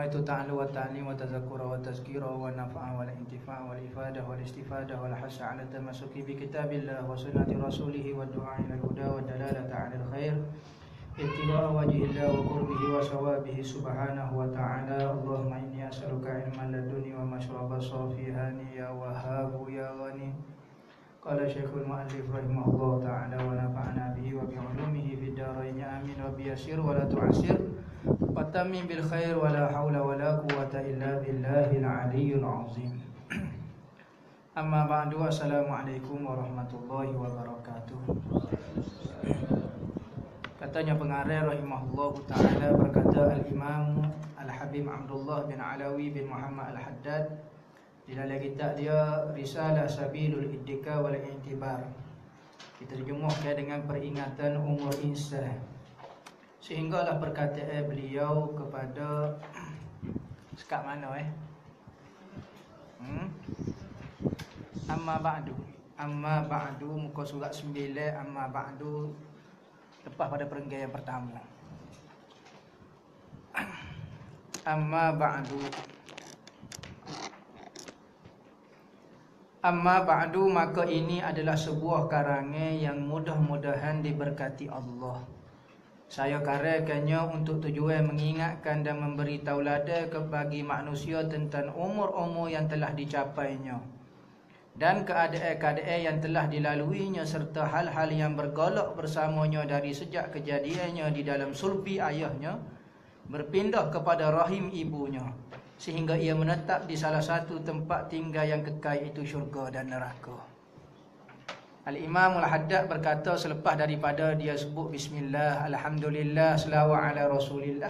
نويت تعلو والتعليم وتذكر والتذكير والنفع والانتفاع والإفادة والاستفادة والحس على التمسك بكتاب الله وسنة رسوله والدعاء إلى الهدى والدلالة على الخير ابتغاء وجه الله وقربه وثوابه سبحانه وتعالى اللهم إني أسألك علما لدني صافي هاني يا وهاب يا غني قال شيخ المؤلف رحمه الله تعالى ونفعنا به وبعلومه في الدارين آمين وبيسير ولا تعسر Fatami bil khair wa la hawla wa la quwata illa billahil aliyyil azim Amma ba'du assalamualaikum warahmatullahi wabarakatuh Katanya pengarah rahimahullah ta'ala berkata al-imam al-habib Abdullah bin Alawi bin Muhammad al-Haddad Di dalam kitab dia Risalah Sabilul Iddika wal Intibar Kita jemukkan dengan peringatan umur insan Sehinggalah perkataan beliau kepada Sekat mana eh hmm? Amma ba'du Amma ba'du Muka surat 9 Amma ba'du Lepas pada perenggan yang pertama Amma ba'du Amma ba'du maka ini adalah sebuah karangan yang mudah-mudahan diberkati Allah. Saya kenyo untuk tujuan mengingatkan dan memberi taulada kepada manusia tentang umur-umur yang telah dicapainya dan keadaan-keadaan yang telah dilaluinya serta hal-hal yang bergolak bersamanya dari sejak kejadiannya di dalam sulbi ayahnya berpindah kepada rahim ibunya sehingga ia menetap di salah satu tempat tinggal yang kekal itu syurga dan neraka. Al-Imam Al-Haddad berkata selepas daripada dia sebut Bismillah, Alhamdulillah, Salawat ala Rasulillah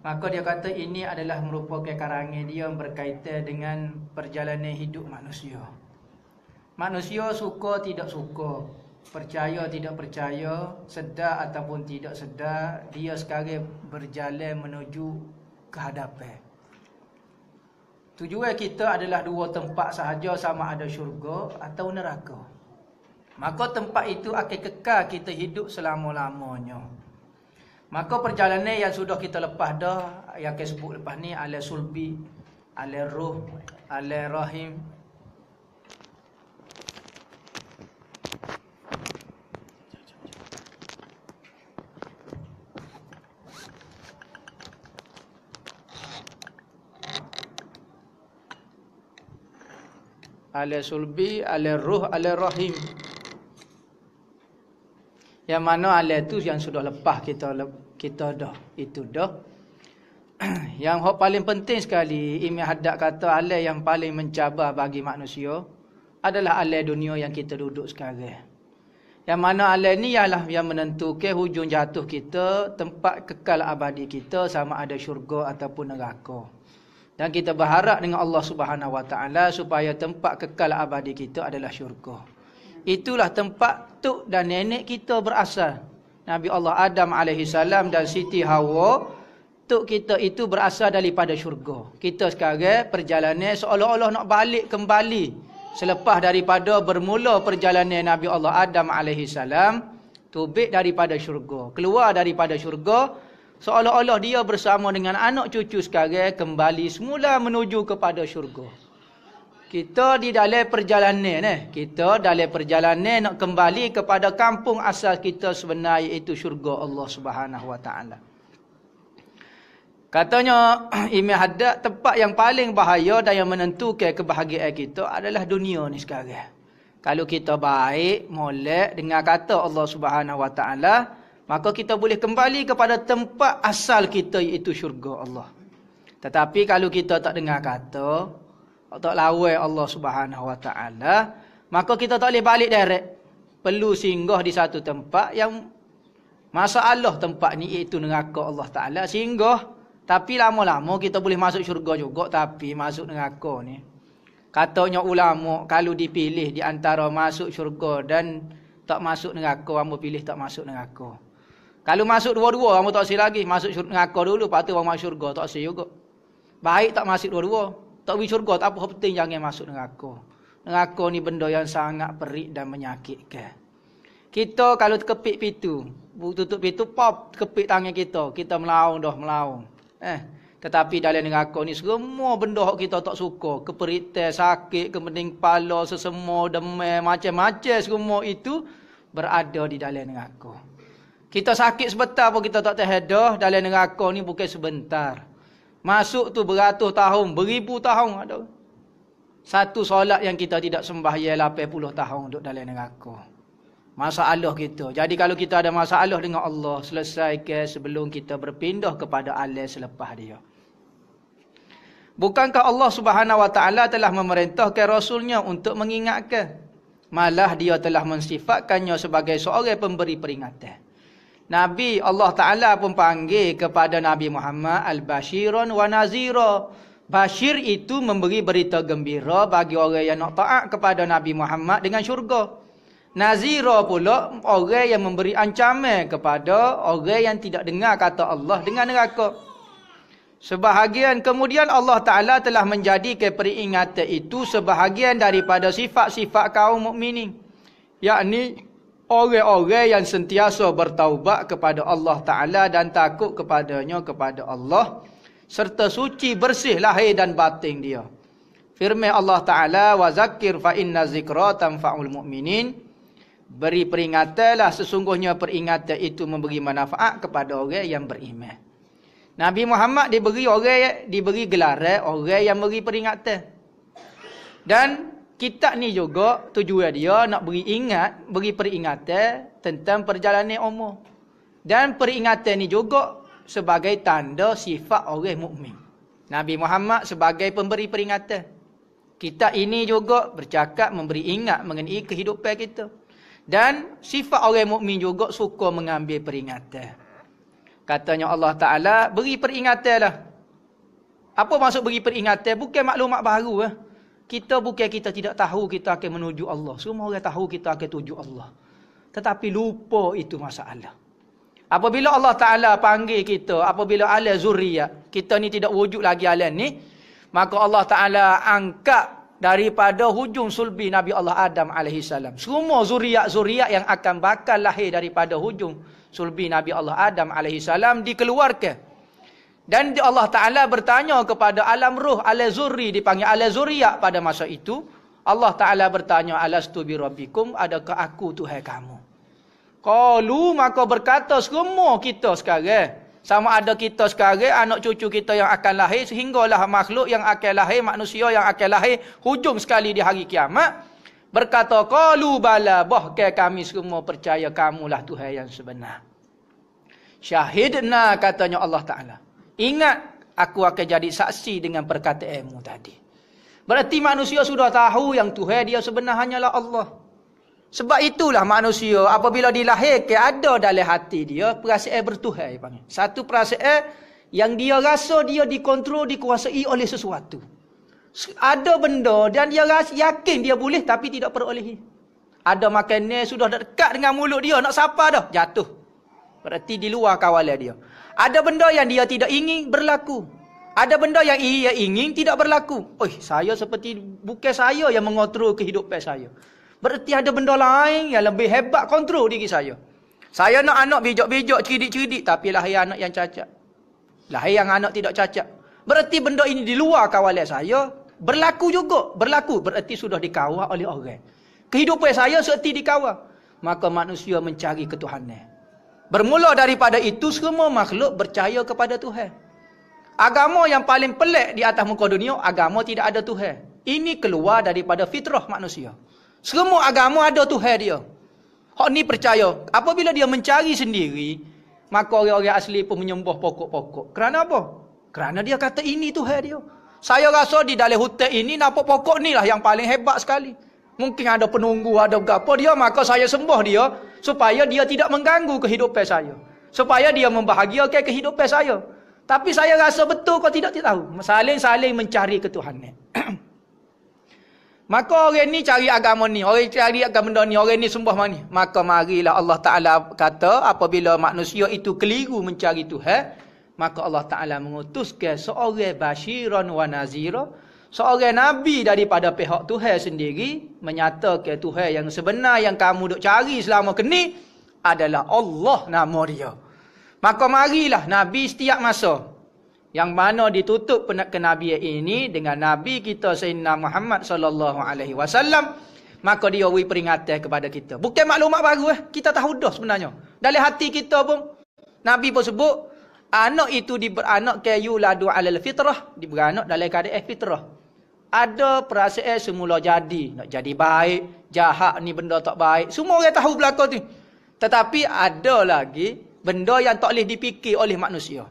Maka dia kata ini adalah merupakan karangan dia berkaitan dengan perjalanan hidup manusia Manusia suka tidak suka Percaya tidak percaya Sedar ataupun tidak sedar Dia sekarang berjalan menuju kehadapan Tujuan kita adalah dua tempat sahaja sama ada syurga atau neraka Maka tempat itu akan kekal kita hidup selama-lamanya. Maka perjalanan yang sudah kita lepas dah, yang kita sebut lepas ni, ala sulbi, ala ruh, ala rahim. Ala sulbi, ala ruh, ala rahim. Yang mana alat tu yang sudah lepas kita kita dah itu dah. yang hak paling penting sekali Imam Haddad kata alat yang paling mencabar bagi manusia adalah alat dunia yang kita duduk sekarang. Yang mana alat ni ialah yang menentukan hujung jatuh kita, tempat kekal abadi kita sama ada syurga ataupun neraka. Dan kita berharap dengan Allah Subhanahu Wa Taala supaya tempat kekal abadi kita adalah syurga. Itulah tempat tok dan nenek kita berasal. Nabi Allah Adam AS dan Siti Hawa. Tok kita itu berasal daripada syurga. Kita sekarang perjalanan seolah-olah nak balik kembali. Selepas daripada bermula perjalanan Nabi Allah Adam AS. Tubik daripada syurga. Keluar daripada syurga. Seolah-olah dia bersama dengan anak cucu sekarang kembali semula menuju kepada syurga. Kita di dalam perjalanan ni, eh. kita dalam perjalanan nak kembali kepada kampung asal kita sebenarnya itu syurga Allah Subhanahu Wa Taala. Katanya ilmu hadat tempat yang paling bahaya dan yang menentukan kebahagiaan kita adalah dunia ni sekarang. Kalau kita baik, molek dengan kata Allah Subhanahu Wa Taala, maka kita boleh kembali kepada tempat asal kita iaitu syurga Allah. Tetapi kalau kita tak dengar kata, tak lawai Allah Subhanahu Wa Taala, maka kita tak boleh balik direct. Perlu singgah di satu tempat yang masalah tempat ni iaitu neraka Allah Taala singgah. Tapi lama-lama kita boleh masuk syurga juga tapi masuk neraka ni. Katanya ulama kalau dipilih di antara masuk syurga dan tak masuk neraka, hamba pilih tak masuk neraka. Kalau masuk dua-dua, hamba tak sih lagi. Masuk syurga dulu, Patut tu hamba masuk syurga, tak sih juga. Baik tak masuk dua-dua tak pergi syurga tak apa apa penting jangan masuk neraka neraka ni benda yang sangat perik dan menyakitkan kita kalau terkepit pintu tutup pintu pop terkepit tangan kita kita melaung dah melaung eh tetapi dalam neraka ni semua benda yang kita tak suka. Keperitan, sakit, kemening kepala, sesemua, demam, macam-macam semua itu berada di dalam neraka. Kita sakit sebentar pun kita tak terhadah. Dalam neraka ni bukan sebentar. Masuk tu beratus tahun, beribu tahun ada. Satu solat yang kita tidak sembah ya ialah puluh tahun untuk dalam neraka. Masalah kita. Jadi kalau kita ada masalah dengan Allah, selesaikan sebelum kita berpindah kepada alai selepas dia. Bukankah Allah Subhanahu Wa Taala telah memerintahkan Rasulnya untuk mengingatkan? Malah dia telah mensifatkannya sebagai seorang pemberi peringatan. Nabi Allah Ta'ala pun panggil kepada Nabi Muhammad Al-Bashirun wa Nazira. Bashir itu memberi berita gembira bagi orang yang nak taat kepada Nabi Muhammad dengan syurga. Nazira pula orang yang memberi ancaman kepada orang yang tidak dengar kata Allah dengan neraka. Sebahagian kemudian Allah Ta'ala telah menjadi keperingatan itu sebahagian daripada sifat-sifat kaum mukminin. Yakni orang-orang yang sentiasa bertaubat kepada Allah Ta'ala dan takut kepadanya kepada Allah serta suci bersih lahir dan batin dia. Firman Allah Ta'ala wa zakir fa inna zikra tanfa'ul mu'minin beri peringatanlah sesungguhnya peringatan itu memberi manfaat kepada orang yang beriman. Nabi Muhammad diberi orang diberi gelar orang yang beri peringatan. Dan kitab ni juga tujuan dia nak beri ingat, beri peringatan tentang perjalanan umur. Dan peringatan ni juga sebagai tanda sifat orang mukmin. Nabi Muhammad sebagai pemberi peringatan. Kitab ini juga bercakap memberi ingat mengenai kehidupan kita. Dan sifat orang mukmin juga suka mengambil peringatan. Katanya Allah Ta'ala, beri peringatanlah. Apa maksud beri peringatan? Bukan maklumat baru Eh? kita bukan kita tidak tahu kita akan menuju Allah. Semua orang tahu kita akan tuju Allah. Tetapi lupa itu masalah. Apabila Allah Ta'ala panggil kita, apabila ala zuriat, kita ni tidak wujud lagi ala ni, maka Allah Ta'ala angkat daripada hujung sulbi Nabi Allah Adam AS. Semua zuriat-zuriat yang akan bakal lahir daripada hujung sulbi Nabi Allah Adam AS dikeluarkan. Dan Allah Ta'ala bertanya kepada alam ruh ala zuri dipanggil ala zuriak pada masa itu. Allah Ta'ala bertanya alastu bi rabbikum adakah aku Tuhan kamu? Kalu maka berkata semua kita sekarang. Sama ada kita sekarang, anak cucu kita yang akan lahir, sehinggalah makhluk yang akan lahir, manusia yang akan lahir, hujung sekali di hari kiamat. Berkata, Kalu bala bahkan kami semua percaya kamulah Tuhan yang sebenar. Syahidna katanya Allah Ta'ala. Ingat aku akan jadi saksi dengan perkataanmu tadi. Berarti manusia sudah tahu yang Tuhan dia sebenarnya hanyalah Allah. Sebab itulah manusia apabila dilahirkan ada dalam hati dia perasaan bertuhan panggil. Satu perasaan yang dia rasa dia dikontrol dikuasai oleh sesuatu. Ada benda dan dia rasa yakin dia boleh tapi tidak perolehi. Ada makanan sudah dekat dengan mulut dia nak sapa dah jatuh. Berarti di luar kawalan dia. Ada benda yang dia tidak ingin berlaku. Ada benda yang ia ingin tidak berlaku. Oi, saya seperti bukan saya yang mengontrol kehidupan saya. Berarti ada benda lain yang lebih hebat kontrol diri saya. Saya nak anak bijak-bijak, cerdik-cerdik. Tapi lahir anak yang cacat. Lahir yang anak tidak cacat. Berarti benda ini di luar kawalan saya. Berlaku juga. Berlaku. Berarti sudah dikawal oleh orang. Kehidupan saya seperti dikawal. Maka manusia mencari ketuhanan. Bermula daripada itu semua makhluk percaya kepada Tuhan. Agama yang paling pelik di atas muka dunia, agama tidak ada Tuhan. Ini keluar daripada fitrah manusia. Semua agama ada Tuhan dia. Hak ni percaya. Apabila dia mencari sendiri, maka orang-orang asli pun menyembah pokok-pokok. Kerana apa? Kerana dia kata ini Tuhan dia. Saya rasa di dalam hutan ini nampak pokok ni lah yang paling hebat sekali. Mungkin ada penunggu, ada apa dia, maka saya sembah dia supaya dia tidak mengganggu kehidupan saya. Supaya dia membahagiakan kehidupan saya. Tapi saya rasa betul kau tidak, tahu. Saling-saling mencari ketuhanan. maka orang ni cari agama ni, orang cari agama benda ni, orang ni sembah mana ni. Maka marilah Allah Ta'ala kata apabila manusia itu keliru mencari Tuhan. Maka Allah Ta'ala mengutuskan seorang basyiran wa nazirah. Seorang Nabi daripada pihak Tuhan sendiri menyatakan Tuhan yang sebenar yang kamu duk cari selama kini adalah Allah nama dia. Maka marilah Nabi setiap masa yang mana ditutup penak kenabian ini dengan Nabi kita Sayyidina Muhammad sallallahu alaihi wasallam maka dia beri peringatan kepada kita. Bukan maklumat baru eh. Kita tahu dah sebenarnya. Dalam hati kita pun Nabi pun sebut anak itu diberanak kayu ladu alal fitrah diberanak dalam keadaan fitrah ada perasaan semula jadi nak jadi baik jahat ni benda tak baik semua orang tahu belakang tu tetapi ada lagi benda yang tak boleh dipikir oleh manusia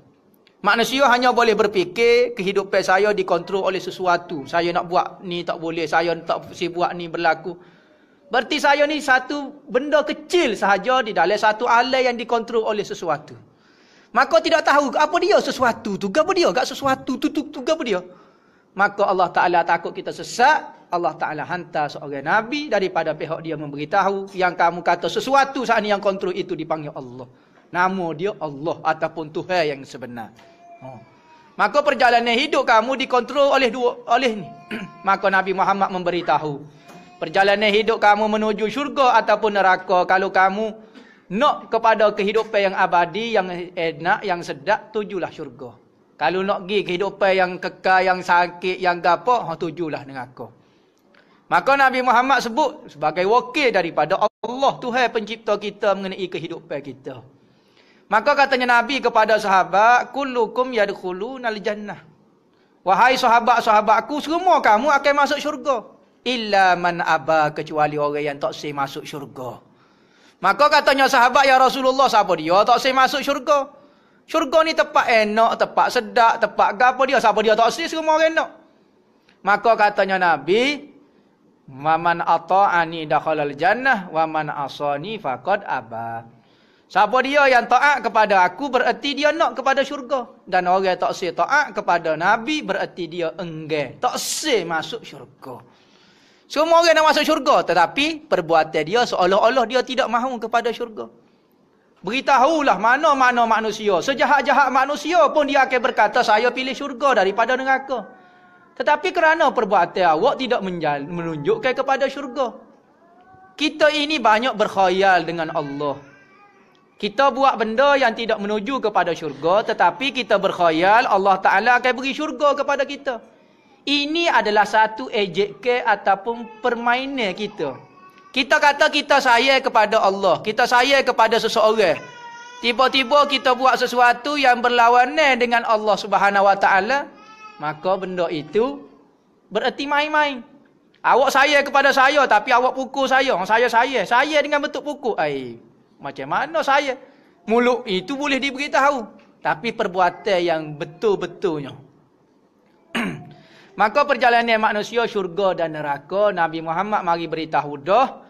manusia hanya boleh berfikir kehidupan saya dikontrol oleh sesuatu saya nak buat ni tak boleh saya tak si buat ni berlaku berarti saya ni satu benda kecil sahaja di dalam satu alam yang dikontrol oleh sesuatu maka tidak tahu apa dia sesuatu tu apa dia gak sesuatu tu tu tu, tu, apa dia? maka Allah Taala takut kita sesat Allah Taala hantar seorang nabi daripada pihak dia memberitahu yang kamu kata sesuatu saat ini yang kontrol itu dipanggil Allah nama dia Allah ataupun Tuhan yang sebenar oh. maka perjalanan hidup kamu dikontrol oleh dua oleh ni maka Nabi Muhammad memberitahu perjalanan hidup kamu menuju syurga ataupun neraka kalau kamu nak kepada kehidupan yang abadi yang enak yang sedap tujulah syurga kalau nak pergi kehidupan yang kekal, yang sakit, yang gapak, ha, tujulah dengan aku. Maka Nabi Muhammad sebut sebagai wakil daripada Allah Tuhan pencipta kita mengenai kehidupan kita. Maka katanya Nabi kepada sahabat, Kullukum yadkhulu nal Wahai sahabat-sahabatku, semua kamu akan masuk syurga. Illa man aba kecuali orang yang tak si masuk syurga. Maka katanya sahabat, Ya Rasulullah, siapa dia tak si masuk syurga? Syurga ni tempat enak, tempat sedap, tempat gapo dia, siapa dia tak sedih semua orang enak. Maka katanya Nabi, "Waman ata'ani dakhalal jannah, waman asani faqad aba." Siapa dia yang taat kepada aku bererti dia nak kepada syurga dan orang yang tak sedih taat kepada Nabi bererti dia enggan tak sedih masuk syurga. Semua orang nak masuk syurga tetapi perbuatan dia seolah-olah dia tidak mahu kepada syurga. Beritahulah mana-mana manusia. Sejahat-jahat manusia pun dia akan berkata, saya pilih syurga daripada neraka. Tetapi kerana perbuatan awak tidak menunjukkan kepada syurga. Kita ini banyak berkhayal dengan Allah. Kita buat benda yang tidak menuju kepada syurga. Tetapi kita berkhayal Allah Ta'ala akan beri syurga kepada kita. Ini adalah satu ejek ataupun permainan kita. Kita kata kita sayang kepada Allah. Kita sayang kepada seseorang. Tiba-tiba kita buat sesuatu yang berlawanan dengan Allah Subhanahu Wa Taala, maka benda itu bererti main-main. Awak saya kepada saya tapi awak pukul saya. Orang saya saya, Saya dengan bentuk pukul. Ai, macam mana saya? Mulut itu boleh diberitahu. Tapi perbuatan yang betul-betulnya. maka perjalanan manusia syurga dan neraka Nabi Muhammad mari beritahu dah.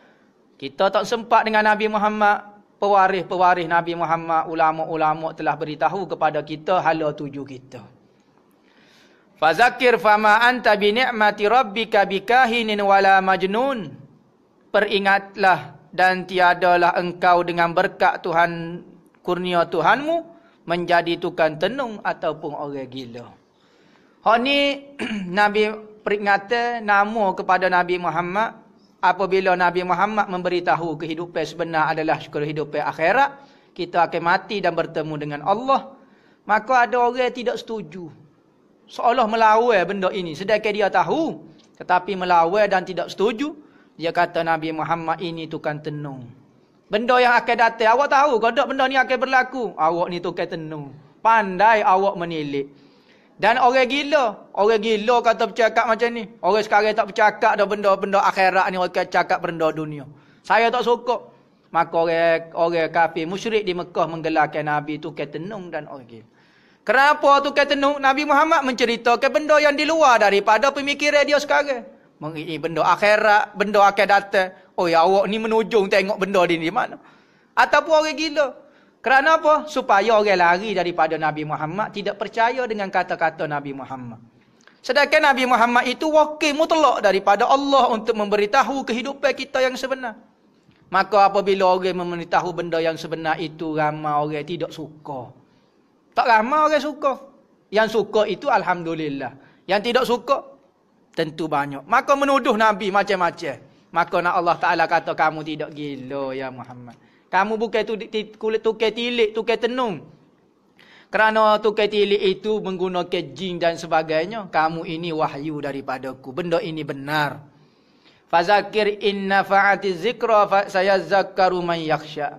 Kita tak sempat dengan Nabi Muhammad. Pewaris-pewaris Nabi Muhammad, ulama-ulama telah beritahu kepada kita hala tuju kita. Fazakir fama anta bi ni'mati rabbika bikahinin wala majnun. Peringatlah dan tiadalah engkau dengan berkat Tuhan kurnia Tuhanmu menjadi tukang tenung ataupun orang gila. Hak ni Nabi peringatan nama kepada Nabi Muhammad apabila Nabi Muhammad memberitahu kehidupan sebenar adalah kehidupan akhirat, kita akan mati dan bertemu dengan Allah. Maka ada orang yang tidak setuju. Seolah melawai benda ini. Sedangkan dia tahu. Tetapi melawai dan tidak setuju. Dia kata Nabi Muhammad ini tukang tenung. Benda yang akan datang. Awak tahu kalau benda ni akan berlaku. Awak ni tukang tenung. Pandai awak menilik. Dan orang gila, orang gila kata bercakap macam ni. Orang sekarang tak bercakap dah benda-benda akhirat ni, orang cakap benda dunia. Saya tak suka. Maka orang orang kafir musyrik di Mekah menggelarkan Nabi tu ketenung dan orang gila. Kenapa tu ketenung? Nabi Muhammad menceritakan benda yang di luar daripada pemikiran dia sekarang. Mengenai benda akhirat, benda akan datang. Oh ya, awak ni menujung tengok benda ni di mana. Ataupun orang gila. Kerana apa? Supaya orang lari daripada Nabi Muhammad tidak percaya dengan kata-kata Nabi Muhammad. Sedangkan Nabi Muhammad itu wakil mutlak daripada Allah untuk memberitahu kehidupan kita yang sebenar. Maka apabila orang memberitahu benda yang sebenar itu ramai orang tidak suka. Tak ramai orang suka. Yang suka itu Alhamdulillah. Yang tidak suka, tentu banyak. Maka menuduh Nabi macam-macam. Maka nak Allah Ta'ala kata kamu tidak gila ya Muhammad. Kamu bukan tu, kulit tukar tilik, tukar tenung. Kerana tukar tilik itu menggunakan jing dan sebagainya. Kamu ini wahyu daripadaku. Benda ini benar. Fazakir inna fa'ati zikra fa saya zakkaru man yakhsha.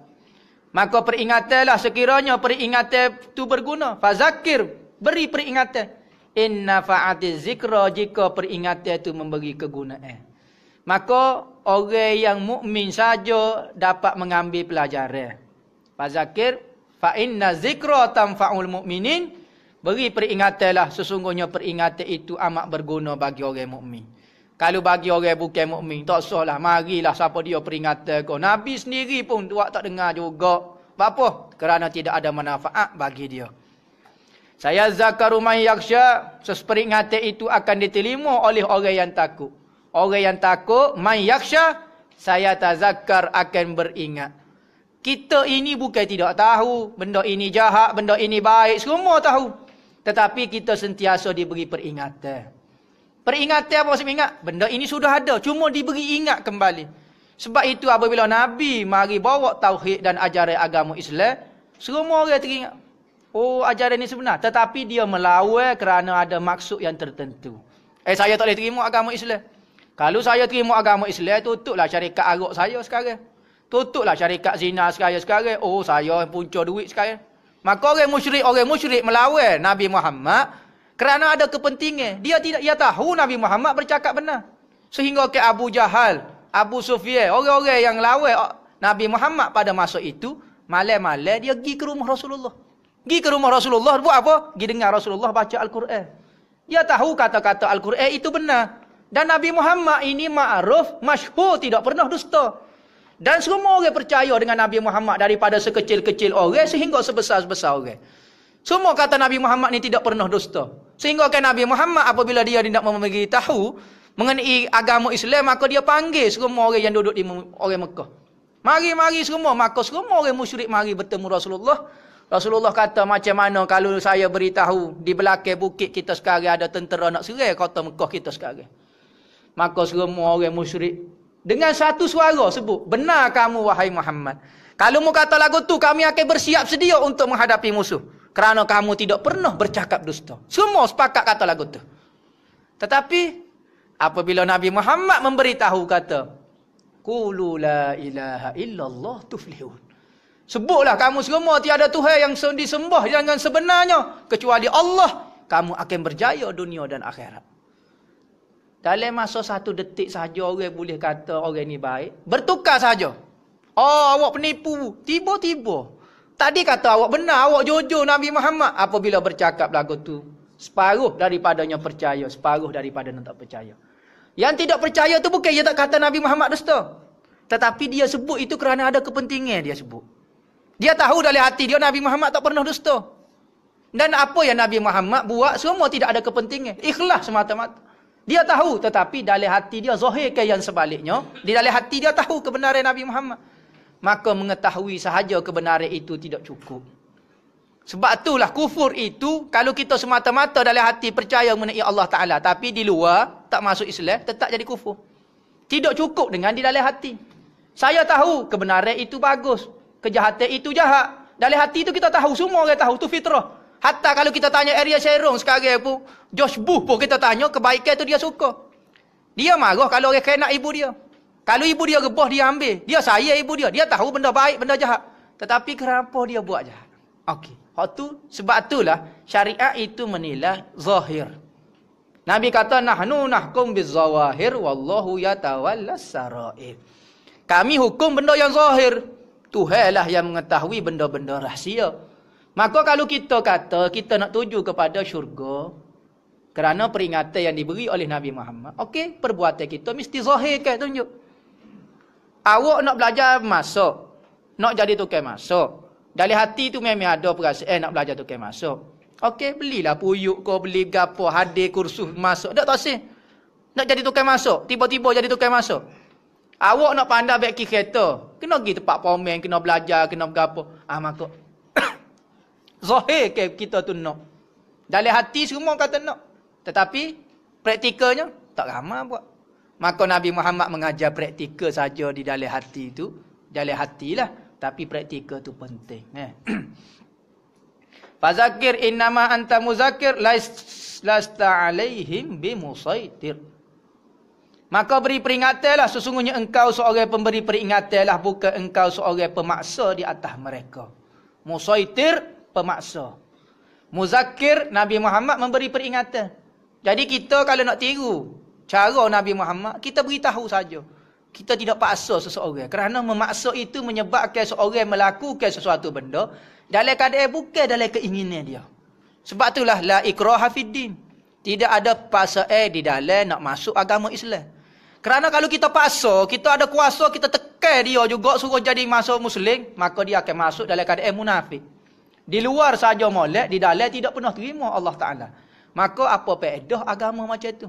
Maka peringatilah sekiranya peringatan itu berguna. Fazakir, beri peringatan. Inna fa'ati zikra jika peringatan itu memberi kegunaan. Maka orang yang mukmin saja dapat mengambil pelajaran. Pak Zakir, fa inna zikra tanfa'ul mu'minin. Beri peringatanlah sesungguhnya peringatan itu amat berguna bagi orang mukmin. Kalau bagi orang bukan mukmin, tak usahlah marilah siapa dia peringatan kau. Nabi sendiri pun tuak tak dengar juga. Apa? Kerana tidak ada manfaat bagi dia. Saya zakaru may yaksha, sesperingatan itu akan diterima oleh orang yang takut. Orang yang takut, man yaksha, saya tazakkar akan beringat. Kita ini bukan tidak tahu, benda ini jahat, benda ini baik, semua tahu. Tetapi kita sentiasa diberi peringatan. Peringatan apa maksud ingat? Benda ini sudah ada, cuma diberi ingat kembali. Sebab itu apabila Nabi mari bawa tauhid dan ajaran agama Islam, semua orang teringat. Oh, ajaran ini sebenar. Tetapi dia melawai kerana ada maksud yang tertentu. Eh, saya tak boleh terima agama Islam. Kalau saya terima agama Islam, tutuplah syarikat arok saya sekarang. Tutuplah syarikat zina sekarang sekarang. Oh, saya punca duit sekarang. Maka orang musyrik, orang musyrik melawan Nabi Muhammad kerana ada kepentingan. Dia tidak ia tahu Nabi Muhammad bercakap benar. Sehingga ke Abu Jahal, Abu Sufyan, orang-orang yang lawan Nabi Muhammad pada masa itu, malam-malam dia pergi ke rumah Rasulullah. Pergi ke rumah Rasulullah buat apa? Pergi dengar Rasulullah baca Al-Quran. Dia tahu kata-kata Al-Quran itu benar. Dan Nabi Muhammad ini ma'ruf, masyhur tidak pernah dusta. Dan semua orang percaya dengan Nabi Muhammad daripada sekecil-kecil orang sehingga sebesar-besar orang. Semua kata Nabi Muhammad ini tidak pernah dusta. Sehingga kan Nabi Muhammad apabila dia tidak memberi tahu mengenai agama Islam, maka dia panggil semua orang yang duduk di orang Mekah. Mari-mari semua, maka semua orang musyrik mari bertemu Rasulullah. Rasulullah kata macam mana kalau saya beritahu di belakang bukit kita sekarang ada tentera nak serai kota Mekah kita sekarang maka semua orang musyrik dengan satu suara sebut benar kamu wahai Muhammad kalau mu kata lagu tu kami akan bersiap sedia untuk menghadapi musuh kerana kamu tidak pernah bercakap dusta semua sepakat kata lagu tu tetapi apabila Nabi Muhammad memberitahu kata qulu la ilaha illallah tuflihun sebutlah kamu semua tiada tuhan yang disembah jangan sebenarnya kecuali Allah kamu akan berjaya dunia dan akhirat dalam masa satu detik sahaja orang boleh kata orang ni baik. Bertukar sahaja. Oh, awak penipu. Tiba-tiba. Tadi kata awak benar, awak jujur Nabi Muhammad. Apabila bercakap lagu tu, separuh daripadanya percaya, separuh daripadanya tak percaya. Yang tidak percaya tu bukan dia tak kata Nabi Muhammad dusta. Tetapi dia sebut itu kerana ada kepentingan dia sebut. Dia tahu dari hati dia Nabi Muhammad tak pernah dusta. Dan apa yang Nabi Muhammad buat semua tidak ada kepentingan. Ikhlas semata-mata. Dia tahu tetapi dalam hati dia zahirkan yang sebaliknya. Di dalam hati dia tahu kebenaran Nabi Muhammad. Maka mengetahui sahaja kebenaran itu tidak cukup. Sebab itulah kufur itu kalau kita semata-mata dalam hati percaya mengenai Allah Taala tapi di luar tak masuk Islam tetap jadi kufur. Tidak cukup dengan di dalam hati. Saya tahu kebenaran itu bagus, kejahatan itu jahat. Dalam hati itu kita tahu semua orang tahu tu fitrah. Hatta kalau kita tanya area Serong sekarang pun, Josh Bush pun kita tanya, kebaikan tu dia suka. Dia marah kalau orang kena ibu dia. Kalau ibu dia rebah, dia ambil. Dia sayang ibu dia. Dia tahu benda baik, benda jahat. Tetapi kenapa dia buat jahat? Okey. Hak tu, sebab itulah syariah itu menilai zahir. Nabi kata, Nahnu nahkum bizawahir wallahu yatawallas sara'ib. Kami hukum benda yang zahir. Tuhailah yang mengetahui benda -benda rahsia. Maka kalau kita kata kita nak tuju kepada syurga kerana peringatan yang diberi oleh Nabi Muhammad. Okey, perbuatan kita mesti zahirkan tunjuk. Awak nak belajar masuk. Nak jadi tukang masuk. Dari hati tu memang ada perasaan eh, nak belajar tukang masuk. Okey, belilah puyuk kau, beli gapo, hadir kursus masuk. Tak tahu sih. Nak jadi tukang masuk. Tiba-tiba jadi tukang masuk. Awak nak pandai baik kereta. Kena pergi tempat pomen, kena belajar, kena gapo. Ah, maka zahirkan kita tu nak. Dalam hati semua kata nak. Tetapi praktikalnya tak ramah buat. Maka Nabi Muhammad mengajar praktikal saja di dalam hati tu. Dalam hatilah. Tapi praktikal tu penting. Eh. Fazakir innama anta muzakir lasta alaihim bimusaitir. Maka beri peringatilah sesungguhnya engkau seorang pemberi peringatilah bukan engkau seorang pemaksa di atas mereka. Musaitir pemaksa. Muzakir Nabi Muhammad memberi peringatan. Jadi kita kalau nak tiru cara Nabi Muhammad, kita beritahu saja. Kita tidak paksa seseorang. Kerana memaksa itu menyebabkan seseorang melakukan sesuatu benda. Dalam keadaan bukan dalam keinginan dia. Sebab itulah la ikrah hafidin. Tidak ada paksa eh di dalam nak masuk agama Islam. Kerana kalau kita paksa, kita ada kuasa, kita tekan dia juga suruh jadi masuk Muslim. Maka dia akan masuk dalam keadaan munafik. Di luar saja molek, di dalam tidak pernah terima Allah Ta'ala. Maka apa peredah agama macam itu?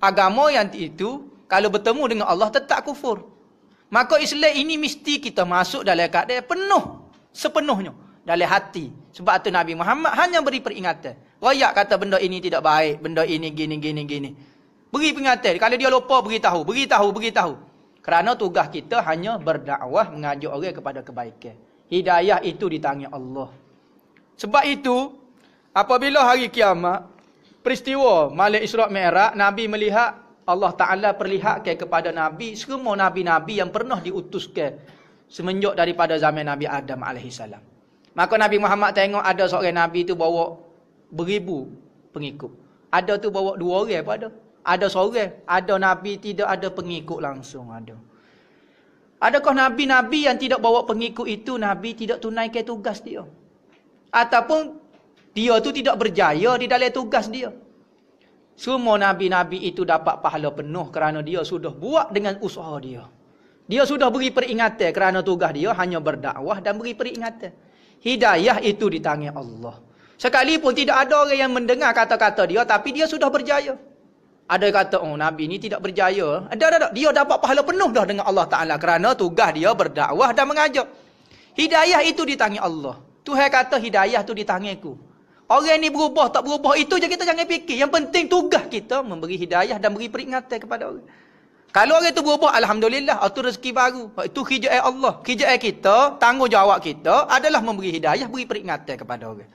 Agama yang itu, kalau bertemu dengan Allah, tetap kufur. Maka Islam ini mesti kita masuk dalam keadaan penuh. Sepenuhnya. Dalam hati. Sebab itu Nabi Muhammad hanya beri peringatan. Rakyat kata benda ini tidak baik. Benda ini gini, gini, gini. Beri peringatan. Kalau dia lupa, beritahu. Beritahu, beritahu. Kerana tugas kita hanya berdakwah mengajak orang kepada kebaikan. Hidayah itu di Allah. Sebab itu apabila hari kiamat peristiwa Malik Israq Mi'raj Nabi melihat Allah Taala perlihatkan kepada Nabi semua nabi-nabi yang pernah diutuskan semenjak daripada zaman Nabi Adam alaihi salam. Maka Nabi Muhammad tengok ada seorang nabi itu bawa beribu pengikut. Ada tu bawa dua orang apa ada. Ada seorang, ada nabi tidak ada pengikut langsung ada. Adakah nabi-nabi yang tidak bawa pengikut itu nabi tidak ke tugas dia? ataupun dia tu tidak berjaya di dalam tugas dia. Semua nabi-nabi itu dapat pahala penuh kerana dia sudah buat dengan usaha dia. Dia sudah beri peringatan kerana tugas dia hanya berdakwah dan beri peringatan. Hidayah itu di tangan Allah. Sekalipun tidak ada orang yang mendengar kata-kata dia tapi dia sudah berjaya. Ada yang kata, oh Nabi ini tidak berjaya. Ada, ada, ada. Dia dapat pahala penuh dah dengan Allah Ta'ala kerana tugas dia berdakwah dan mengajak. Hidayah itu di tangan Allah. Tuhan kata hidayah tu di tanganku. Orang ni berubah tak berubah itu je kita jangan fikir. Yang penting tugas kita memberi hidayah dan beri peringatan kepada orang. Kalau orang tu berubah alhamdulillah itu rezeki baru. Itu kerjaan Allah. Kerjaan kita, tanggungjawab kita adalah memberi hidayah, beri peringatan kepada orang.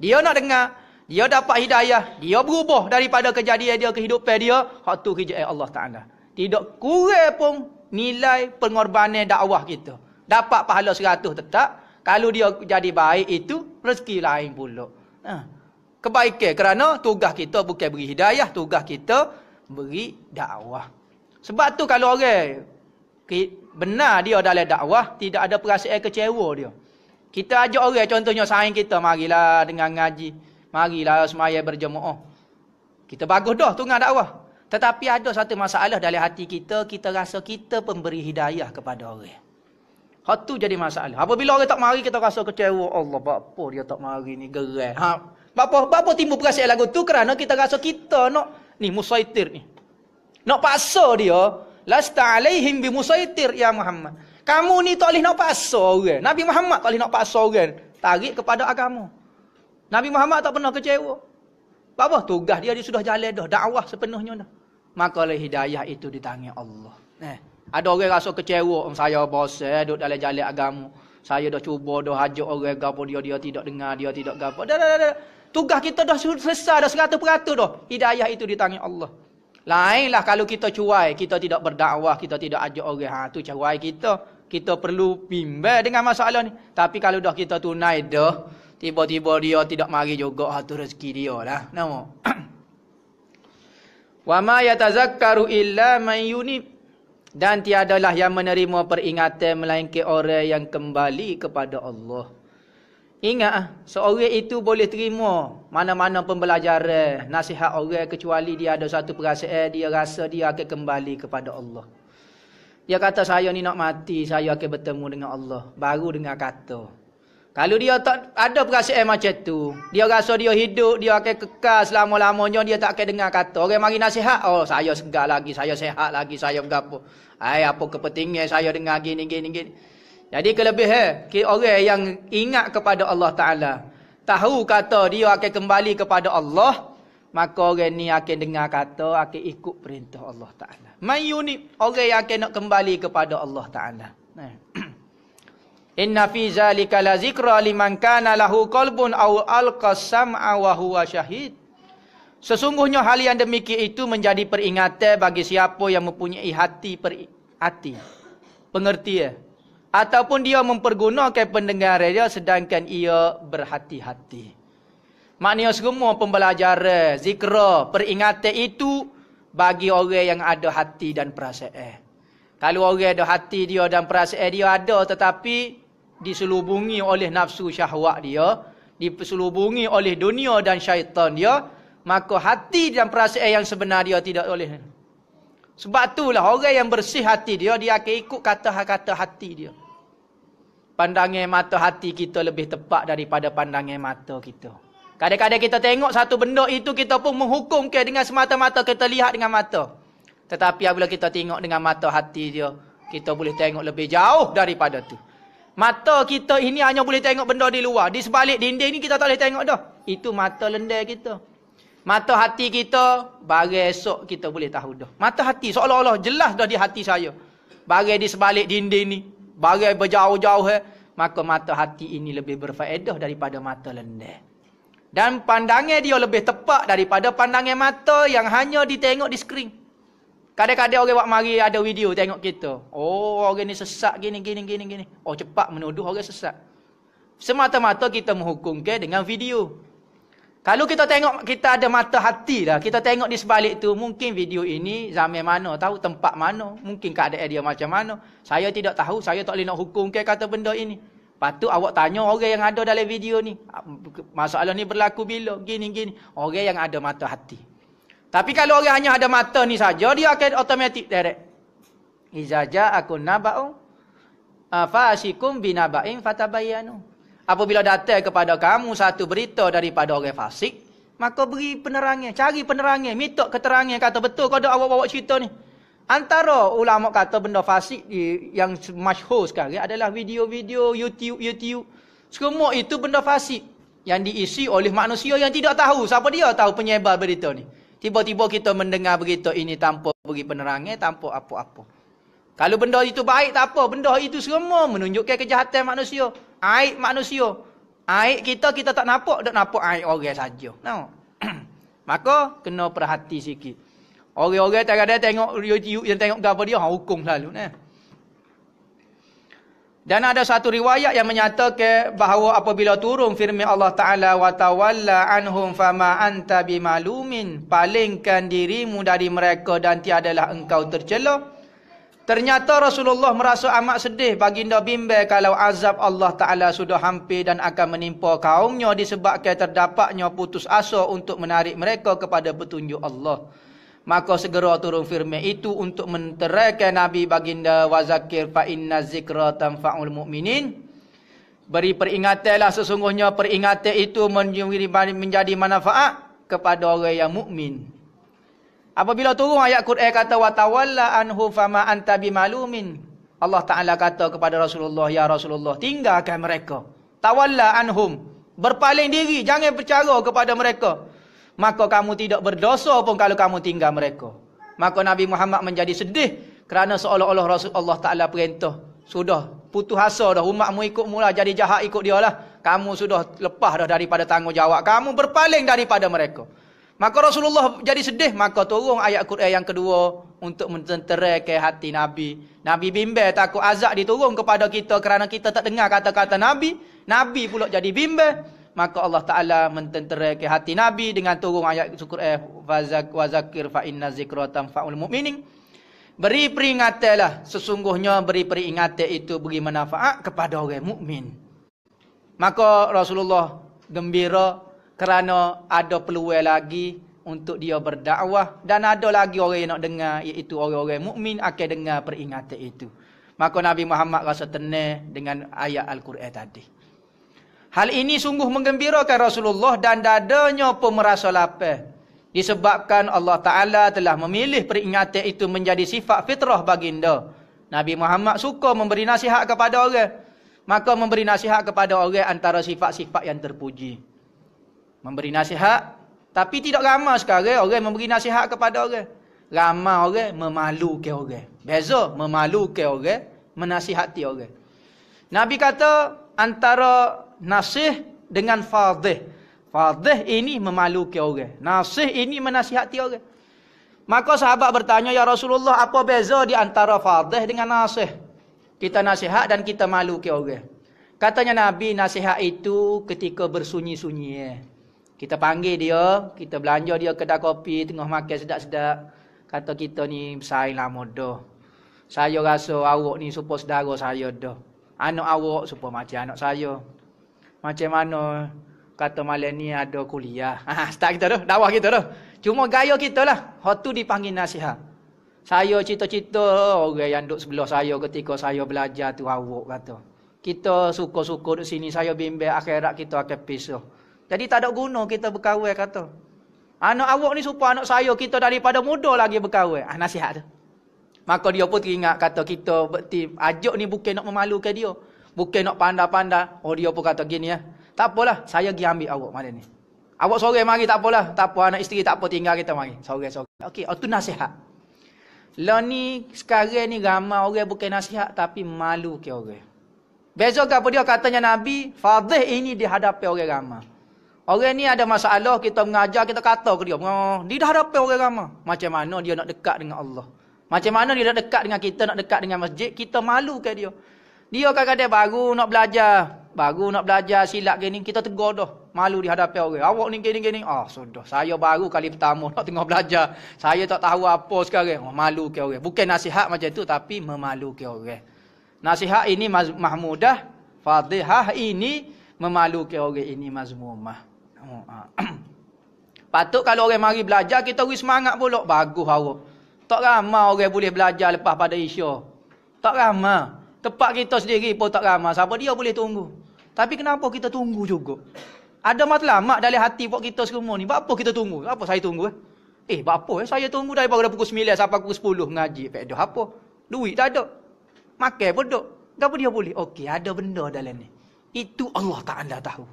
Dia nak dengar, dia dapat hidayah, dia berubah daripada kejadian dia kehidupan dia, hak tu kerjaan Allah Taala. Tidak kurang pun nilai pengorbanan dakwah kita. Dapat pahala 100 tetap, kalau dia jadi baik itu rezeki lain pula. Ha. Kebaikan kerana tugas kita bukan beri hidayah, tugas kita beri dakwah. Sebab tu kalau orang benar dia dalam dakwah, tidak ada perasaan kecewa dia. Kita ajak orang contohnya saing kita marilah dengan ngaji, marilah semaya berjemaah. Kita bagus dah tu dengan dakwah. Tetapi ada satu masalah dalam hati kita, kita rasa kita pemberi hidayah kepada orang. Hak tu jadi masalah. Apabila orang tak mari kita rasa kecewa. Allah, apa dia tak mari ni geran. Ha. bapa apa timbul perasaan lagu tu kerana kita rasa kita nak ni musaitir ni. Nak paksa dia lasta alaihim bi musaitir ya Muhammad. Kamu ni tak boleh nak paksa orang. Nabi Muhammad tak boleh nak paksa orang tarik kepada agama. Nabi Muhammad tak pernah kecewa. Bapa tugas dia dia sudah jalan dah dakwah sepenuhnya dah. Maka lah hidayah itu ditangi Allah. Eh. Ada orang rasa kecewa, um, saya bosan eh, duduk dalam jalan agama. Saya dah cuba dah hajak orang gapo dia dia tidak dengar, dia tidak gapo. Dah dah dah. Tugas kita dah selesai dah 100% dah. Hidayah itu di Allah. Lainlah kalau kita cuai, kita tidak berdakwah, kita tidak ajak orang. Ha cuai kita. Kita perlu bimbang dengan masalah ni. Tapi kalau dah kita tunai dah, tiba-tiba dia tidak mari juga, ha rezeki dia lah. Nama. Wa ma yatazakkaru illa man dan tiadalah yang menerima peringatan melainkan orang yang kembali kepada Allah. Ingat, ah, seorang itu boleh terima mana-mana pembelajaran, nasihat orang kecuali dia ada satu perasaan, dia rasa dia akan kembali kepada Allah. Dia kata, saya ni nak mati, saya akan bertemu dengan Allah. Baru dengar kata. Kalau dia tak ada perasaan macam tu, dia rasa dia hidup, dia akan kekal selama-lamanya, dia tak akan dengar kata. Orang mari nasihat, oh saya segar lagi, saya sehat lagi, saya berapa. Ay, apa kepentingan saya dengar gini, gini, gini. Jadi kelebihan, orang yang ingat kepada Allah Ta'ala, tahu kata dia akan kembali kepada Allah, maka orang ni akan dengar kata, akan ikut perintah Allah Ta'ala. Mayunib, orang yang akan nak kembali kepada Allah Ta'ala. Nah. Inna fi zalika la zikra liman kana lahu qalbun aw alqa sam'a wa huwa syahid. Sesungguhnya hal yang demikian itu menjadi peringatan bagi siapa yang mempunyai hati per hati. Pengertian. Ya? Ataupun dia mempergunakan pendengar dia sedangkan ia berhati-hati. Maknanya semua pembelajaran, zikra, peringatan itu bagi orang yang ada hati dan perasaan. Kalau orang ada hati dia dan perasaan dia ada tetapi diselubungi oleh nafsu syahwat dia, diselubungi oleh dunia dan syaitan dia, maka hati dan perasaan yang sebenar dia tidak boleh. Sebab itulah orang yang bersih hati dia, dia akan ikut kata-kata ha- hati dia. Pandangan mata hati kita lebih tepat daripada pandangan mata kita. Kadang-kadang kita tengok satu benda itu, kita pun menghukum dengan semata-mata kita lihat dengan mata. Tetapi apabila kita tengok dengan mata hati dia, kita boleh tengok lebih jauh daripada tu. Mata kita ini hanya boleh tengok benda di luar. Di sebalik dinding ni kita tak boleh tengok dah. Itu mata lendir kita. Mata hati kita, bagai esok kita boleh tahu dah. Mata hati, seolah-olah jelas dah di hati saya. Bagai di sebalik dinding ni, bagai berjauh-jauh. Eh. Maka mata hati ini lebih berfaedah daripada mata lendir. Dan pandangnya dia lebih tepat daripada pandangnya mata yang hanya ditengok di skrin. Kadang-kadang orang buat mari ada video tengok kita. Oh, orang ni sesat gini, gini, gini, gini. Oh, cepat menuduh orang sesat. Semata-mata kita menghukum ke dengan video. Kalau kita tengok, kita ada mata hati lah, Kita tengok di sebalik tu, mungkin video ini zaman mana tahu, tempat mana. Mungkin keadaan dia macam mana. Saya tidak tahu, saya tak boleh nak hukum ke kata benda ini. Patut awak tanya orang yang ada dalam video ni. Ah, masalah ni berlaku bila? Gini, gini. Orang yang ada mata hati. Tapi kalau orang hanya ada mata ni saja, dia akan automatik direct. Izaja aku naba'u fasikum binaba'in fatabayanu. Apabila datang kepada kamu satu berita daripada orang fasik, maka beri penerangnya, cari penerangnya, minta keterangan kata betul kau awak awak cerita ni. Antara ulama kata benda fasik yang masyhur sekarang adalah video-video YouTube YouTube. Semua itu benda fasik yang diisi oleh manusia yang tidak tahu siapa dia tahu penyebar berita ni. Tiba-tiba kita mendengar berita ini tanpa bagi penerangan, tanpa apa-apa. Kalau benda itu baik, tak apa. Benda itu semua menunjukkan kejahatan manusia. Aib manusia. Aib kita, kita tak nampak. Tak nampak aib orang saja. No. Maka, kena perhati sikit. Orang-orang tak ada tengok YouTube yang tengok gambar dia, ha, hukum selalu. Nah. Dan ada satu riwayat yang menyatakan bahawa apabila turun firman Allah Taala wa tawalla anhum fama anta bimalumin palingkan dirimu dari mereka dan tiadalah engkau tercela. Ternyata Rasulullah merasa amat sedih baginda bimbe kalau azab Allah Taala sudah hampir dan akan menimpa kaumnya disebabkan terdapatnya putus asa untuk menarik mereka kepada petunjuk Allah maka segera turun firman itu untuk menterakan nabi baginda wazakir fa inna zikra tanfa'ul mu'minin beri peringatanlah sesungguhnya peringatan itu menjadi manfaat kepada orang yang mukmin apabila turun ayat Quran kata Wa watawalla anhu fama anta bimalumin Allah taala kata kepada Rasulullah ya Rasulullah tinggalkan mereka tawalla anhum berpaling diri jangan bercara kepada mereka maka kamu tidak berdosa pun kalau kamu tinggal mereka. Maka Nabi Muhammad menjadi sedih kerana seolah-olah Rasulullah Taala perintah, sudah putus asa dah umatmu ikut mula jadi jahat ikut dia lah. Kamu sudah lepas dah daripada tanggungjawab, kamu berpaling daripada mereka. Maka Rasulullah jadi sedih, maka turun ayat Quran yang kedua untuk mententerai ke hati Nabi. Nabi bimbe takut azab diturun kepada kita kerana kita tak dengar kata-kata Nabi. Nabi pula jadi bimbe maka Allah Taala mententerakan hati Nabi dengan turun ayat syukur eh wa zakir fa inna zikratan faul mu'minin. Beri peringatanlah sesungguhnya beri peringatan itu beri manfaat kepada orang mukmin. Maka Rasulullah gembira kerana ada peluang lagi untuk dia berdakwah dan ada lagi orang yang nak dengar iaitu orang-orang mukmin akan dengar peringatan itu. Maka Nabi Muhammad rasa tenang dengan ayat Al-Quran tadi. Hal ini sungguh menggembirakan Rasulullah dan dadanya pun merasa lapar. Disebabkan Allah Ta'ala telah memilih peringatan itu menjadi sifat fitrah baginda. Nabi Muhammad suka memberi nasihat kepada orang. Maka memberi nasihat kepada orang antara sifat-sifat yang terpuji. Memberi nasihat. Tapi tidak ramah sekarang orang memberi nasihat kepada orang. Ramah orang memalukan orang. Beza memalukan orang, menasihati orang. Nabi kata antara nasih dengan fadih. Fadih ini memalukan orang. Nasih ini menasihati orang. Maka sahabat bertanya, Ya Rasulullah, apa beza di antara fadih dengan nasih? Kita nasihat dan kita malukan orang. Katanya Nabi, nasihat itu ketika bersunyi-sunyi. Eh. Kita panggil dia, kita belanja dia kedai kopi, tengah makan sedap-sedap. Kata kita ni, saya lama dah. Saya rasa awak ni super sedara saya dah. Anak awak super macam anak saya. Macam mana kata malam ni ada kuliah. Ha, start kita tu, dakwah kita tu. Cuma gaya kita lah. Hot tu dipanggil nasihat. Saya cita-cita oh, orang yang duduk sebelah saya ketika saya belajar tu awuk kata. Kita suka-suka duduk sini, saya bimbing akhirat kita akan pisah. Jadi tak ada guna kita berkawal kata. Anak awak ni supaya anak saya kita daripada muda lagi berkawal. Ah, nasihat tu. Maka dia pun teringat kata kita berarti ajak ni bukan nak memalukan dia. Bukan nak pandai-pandai. Oh dia pun kata gini ya. Tak apalah. Saya pergi ambil awak malam ni. Awak sore mari tak apalah. Tak apa anak isteri tak apa tinggal kita mari. Sore sore. Okey. Itu oh, nasihat. Lah ni sekarang ni ramai orang bukan nasihat tapi malu ke orang. Beza ke apa dia katanya Nabi. Fadih ini dihadapi orang ramai. Orang ni ada masalah kita mengajar kita kata ke dia. Dia dihadapi orang ramai. Macam mana dia nak dekat dengan Allah. Macam mana dia nak dekat dengan kita, nak dekat dengan masjid, kita malu ke dia. Dia kadang-kadang baru nak belajar. Baru nak belajar silap gini. Kita tegur dah. Malu dihadapi orang. Awak ni gini-gini. Oh ah, sudah. Saya baru kali pertama nak tengok belajar. Saya tak tahu apa sekarang. Oh, malu ke orang. Bukan nasihat macam tu. Tapi memalu ke orang. Nasihat ini mahmudah. Fadihah ini memalu ke orang. Ini mazmumah. Oh, ah. Patut kalau orang mari belajar, kita beri semangat pula. Bagus awak. Tak ramah orang boleh belajar lepas pada isya. Tak ramah. Tempat kita sendiri pun tak ramah. Siapa dia boleh tunggu. Tapi kenapa kita tunggu juga? Ada matlamat dari hati buat kita semua ni. Buat kita tunggu? Apa saya tunggu eh? Eh, buat eh? Saya tunggu dari daripada pukul 9 sampai pukul 10 ngaji. Tak ada apa. Duit tak ada. Makan pun tak. Kenapa dia boleh? Okey, ada benda dalam ni. Itu Allah tak anda tahu.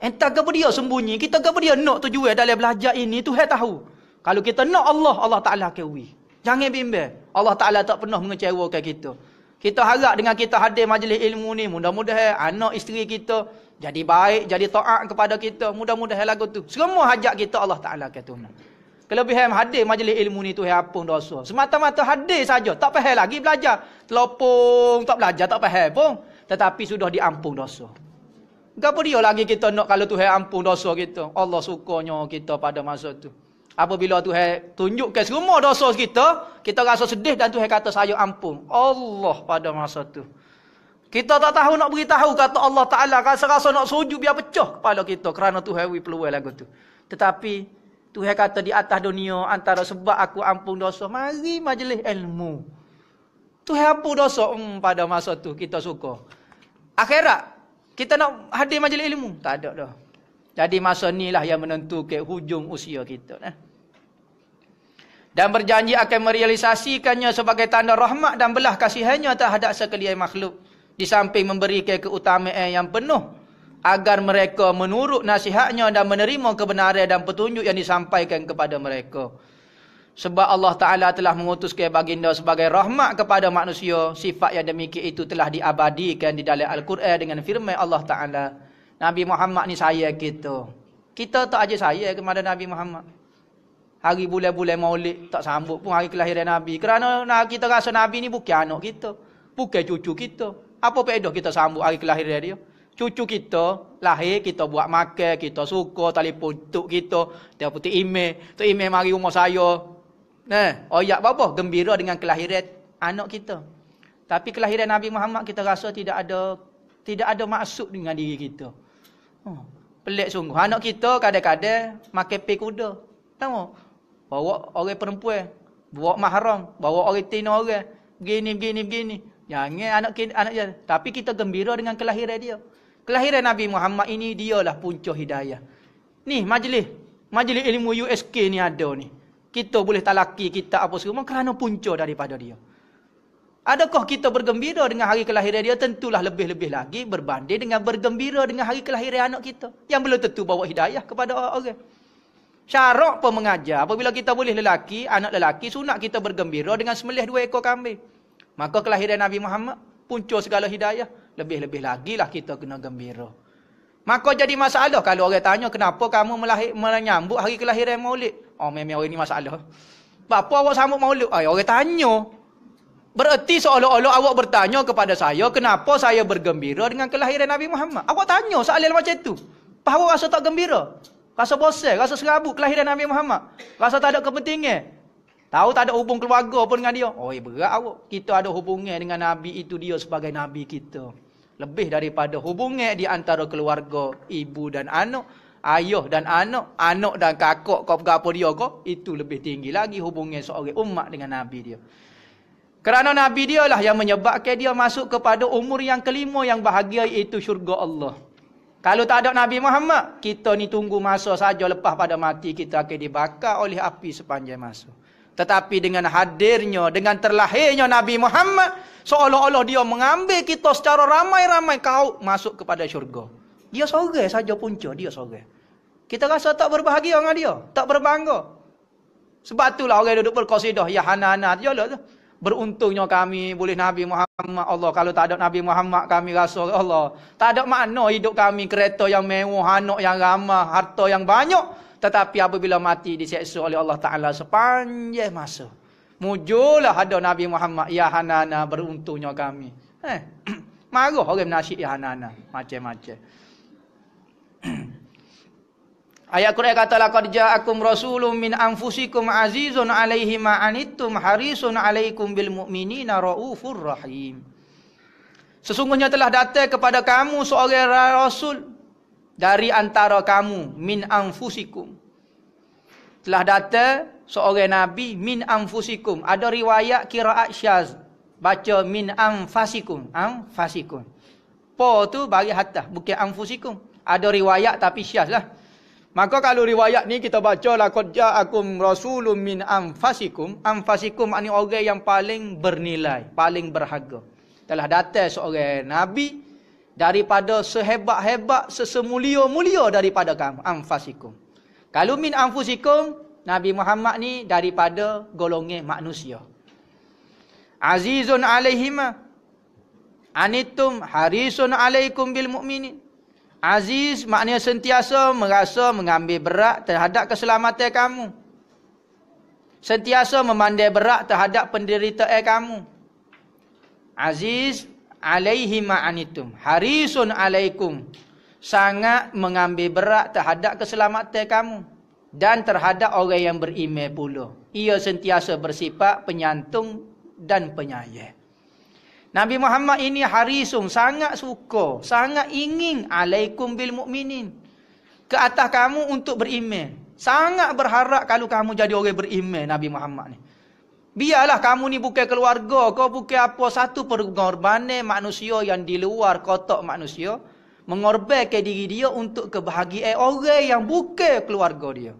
Entah kenapa dia sembunyi. Kita kenapa dia nak tujuan dalam belajar ini. Itu saya tahu. Kalau kita nak Allah, Allah Ta'ala kewi. Jangan bimbang. Allah Ta'ala tak pernah mengecewakan Kita. Kita harap dengan kita hadir majlis ilmu ni, mudah-mudahan anak isteri kita jadi baik, jadi taat kepada kita. Mudah-mudahan lagu tu. Semua hajat kita Allah Ta'ala kata. Kelebihan hadir majlis ilmu ni tu yang apa dosa. Semata-mata hadir saja. Tak faham lagi belajar. Telopong, tak belajar, tak faham pun. Tetapi sudah diampung dosa. Gak apa dia lagi kita nak kalau tu yang ampun dosa kita. Allah sukanya kita pada masa tu apabila Tuhan tunjukkan semua dosa kita, kita rasa sedih dan Tuhan kata saya ampun. Allah pada masa tu. Kita tak tahu nak beritahu kata Allah Ta'ala. Rasa-rasa nak sujud biar pecah kepala kita. Kerana Tuhan we peluang lagu tu. Tetapi Tuhan kata di atas dunia antara sebab aku ampun dosa. Mari majlis ilmu. Tuhan ampun dosa hmm, pada masa tu kita suka. Akhirat. Kita nak hadir majlis ilmu. Tak ada dah. Jadi masa ni lah yang menentukan hujung usia kita. Nah. Eh? dan berjanji akan merealisasikannya sebagai tanda rahmat dan belah kasihannya terhadap sekalian makhluk di samping memberi keutamaan yang penuh agar mereka menurut nasihatnya dan menerima kebenaran dan petunjuk yang disampaikan kepada mereka sebab Allah Taala telah mengutuskan baginda sebagai rahmat kepada manusia sifat yang demikian itu telah diabadikan di dalam al-Quran dengan firman Allah Taala Nabi Muhammad ni saya kita kita tak aja saya kepada Nabi Muhammad Hari bulan-bulan maulik tak sambut pun hari kelahiran Nabi. Kerana nak kita rasa Nabi ni bukan anak kita. Bukan cucu kita. Apa pedoh kita sambut hari kelahiran dia? Cucu kita lahir, kita buat makan, kita suka, telefon tuk kita, dia putih email. Tuk email mari rumah saya. Nah, eh, oh ya, apa-apa? Gembira dengan kelahiran anak kita. Tapi kelahiran Nabi Muhammad kita rasa tidak ada tidak ada maksud dengan diri kita. Oh, pelik sungguh. Anak kita kadang-kadang makan pe kuda. Tahu? bawa orang perempuan bawa mahram bawa orang tina orang gini gini gini jangan anak anak je tapi kita gembira dengan kelahiran dia kelahiran Nabi Muhammad ini dialah punca hidayah ni majlis majlis ilmu USK ni ada ni kita boleh talaki kita apa semua kerana punca daripada dia Adakah kita bergembira dengan hari kelahiran dia? Tentulah lebih-lebih lagi berbanding dengan bergembira dengan hari kelahiran anak kita. Yang belum tentu bawa hidayah kepada orang-orang. Syarak pun mengajar. Apabila kita boleh lelaki, anak lelaki, sunat kita bergembira dengan semelih dua ekor kambing. Maka kelahiran Nabi Muhammad, punca segala hidayah. Lebih-lebih lagi lah kita kena gembira. Maka jadi masalah kalau orang tanya, kenapa kamu melahir, menyambut hari kelahiran maulid? Oh, memang orang ini masalah. Apa awak sambut maulid? Ay, orang tanya. Bererti seolah-olah awak bertanya kepada saya, kenapa saya bergembira dengan kelahiran Nabi Muhammad? Awak tanya soalan macam itu. Apa awak rasa tak gembira? Rasa bosan, rasa serabut kelahiran Nabi Muhammad. Rasa tak ada kepentingan. Tahu tak ada hubung keluarga pun dengan dia. Oh, eh, berat awak. Kita ada hubungan dengan Nabi itu dia sebagai Nabi kita. Lebih daripada hubungnya di antara keluarga ibu dan anak. Ayah dan anak. Anak dan kakak kau pegang apa dia kau. Itu lebih tinggi lagi hubungnya seorang umat dengan Nabi dia. Kerana Nabi dia lah yang menyebabkan dia masuk kepada umur yang kelima yang bahagia itu syurga Allah. Kalau tak ada Nabi Muhammad, kita ni tunggu masa saja lepas pada mati kita akan dibakar oleh api sepanjang masa. Tetapi dengan hadirnya, dengan terlahirnya Nabi Muhammad, seolah-olah dia mengambil kita secara ramai-ramai kau masuk kepada syurga. Dia sorai saja punca, dia sorai. Kita rasa tak berbahagia dengan dia, tak berbangga. Sebab itulah orang yang duduk berkosidah, ya hana-hana, jolok tu beruntungnya kami boleh Nabi Muhammad Allah kalau tak ada Nabi Muhammad kami rasa Allah tak ada makna hidup kami kereta yang mewah anak yang ramah harta yang banyak tetapi apabila mati diseksa oleh Allah Taala sepanjang masa mujulah ada Nabi Muhammad ya hanana beruntungnya kami eh marah orang nasyid ya hanana macam-macam Ayat Quran kata laqad ja'akum rasulun min anfusikum azizun 'alaihi ma anittum harisun 'alaikum bil mu'minina raufur rahim. Sesungguhnya telah datang kepada kamu seorang rasul dari antara kamu min anfusikum. Telah datang seorang nabi min anfusikum. Ada riwayat qiraat syaz baca min anfasikum, fasikum Po tu bagi hatta bukan anfusikum. Ada riwayat tapi syazlah. lah. Maka kalau riwayat ni kita baca la qad ja'akum rasulun min anfasikum, anfasikum ni orang yang paling bernilai, paling berharga. Telah datang seorang nabi daripada sehebat-hebat, sesemulia-mulia daripada kamu, anfasikum. Kalau min anfusikum, Nabi Muhammad ni daripada golongan manusia. Azizun alaihima anitum harisun alaikum bil mu'minin. Aziz maknanya sentiasa merasa mengambil berat terhadap keselamatan kamu. Sentiasa memandai berat terhadap penderitaan kamu. Aziz alaihi ma'anitum. Harisun alaikum. Sangat mengambil berat terhadap keselamatan kamu. Dan terhadap orang yang berimeh pula. Ia sentiasa bersifat penyantung dan penyayat. Nabi Muhammad ini harisung sangat suka, sangat ingin alaikum bil mukminin. Ke atas kamu untuk beriman. Sangat berharap kalau kamu jadi orang beriman Nabi Muhammad ni. Biarlah kamu ni bukan keluarga, kau bukan apa satu pengorbanan manusia yang di luar kotak manusia mengorbankan diri dia untuk kebahagiaan orang yang bukan keluarga dia.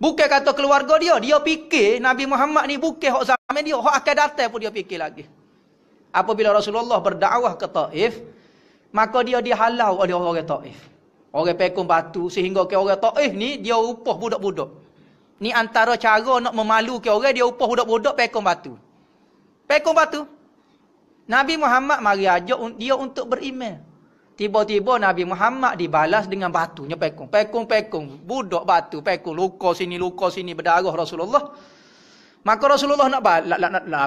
Bukan kata keluarga dia, dia fikir Nabi Muhammad ni bukan hak zaman dia, hak akan datang pun dia fikir lagi apabila Rasulullah berdakwah ke Taif maka dia dihalau oleh orang Taif orang pekun batu sehingga ke orang Taif ni dia upah budak-budak ni antara cara nak memalu ke orang dia upah budak-budak pekun batu pekun batu Nabi Muhammad mari ajak dia untuk beriman Tiba-tiba Nabi Muhammad dibalas dengan batunya pekung. Pekung-pekung. Budak batu pekung. Luka sini, luka sini. Berdarah Rasulullah. Maka Rasulullah nak balas.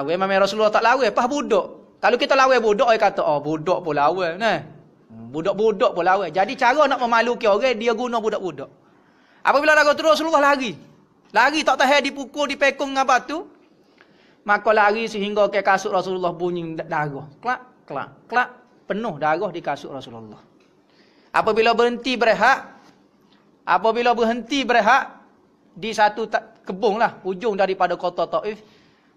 Memang Rasulullah tak lawai. Pas budak. Kalau kita lawai budak dia kata, "Oh, budak pun lawai, Nah. Eh. Budak-budak pun lawai. Jadi cara nak memalukan orang dia guna budak-budak. Apabila lagu terus Rasulullah lari. Lari tak tahu dia dipukul, dipekung dengan batu. Maka lari sehingga ke kasut Rasulullah bunyi darah. Klak, klak, klak. Penuh darah di kasut Rasulullah. Apabila berhenti berehat. Apabila berhenti berehat. Di satu kebun lah. Ujung daripada kota Ta'if.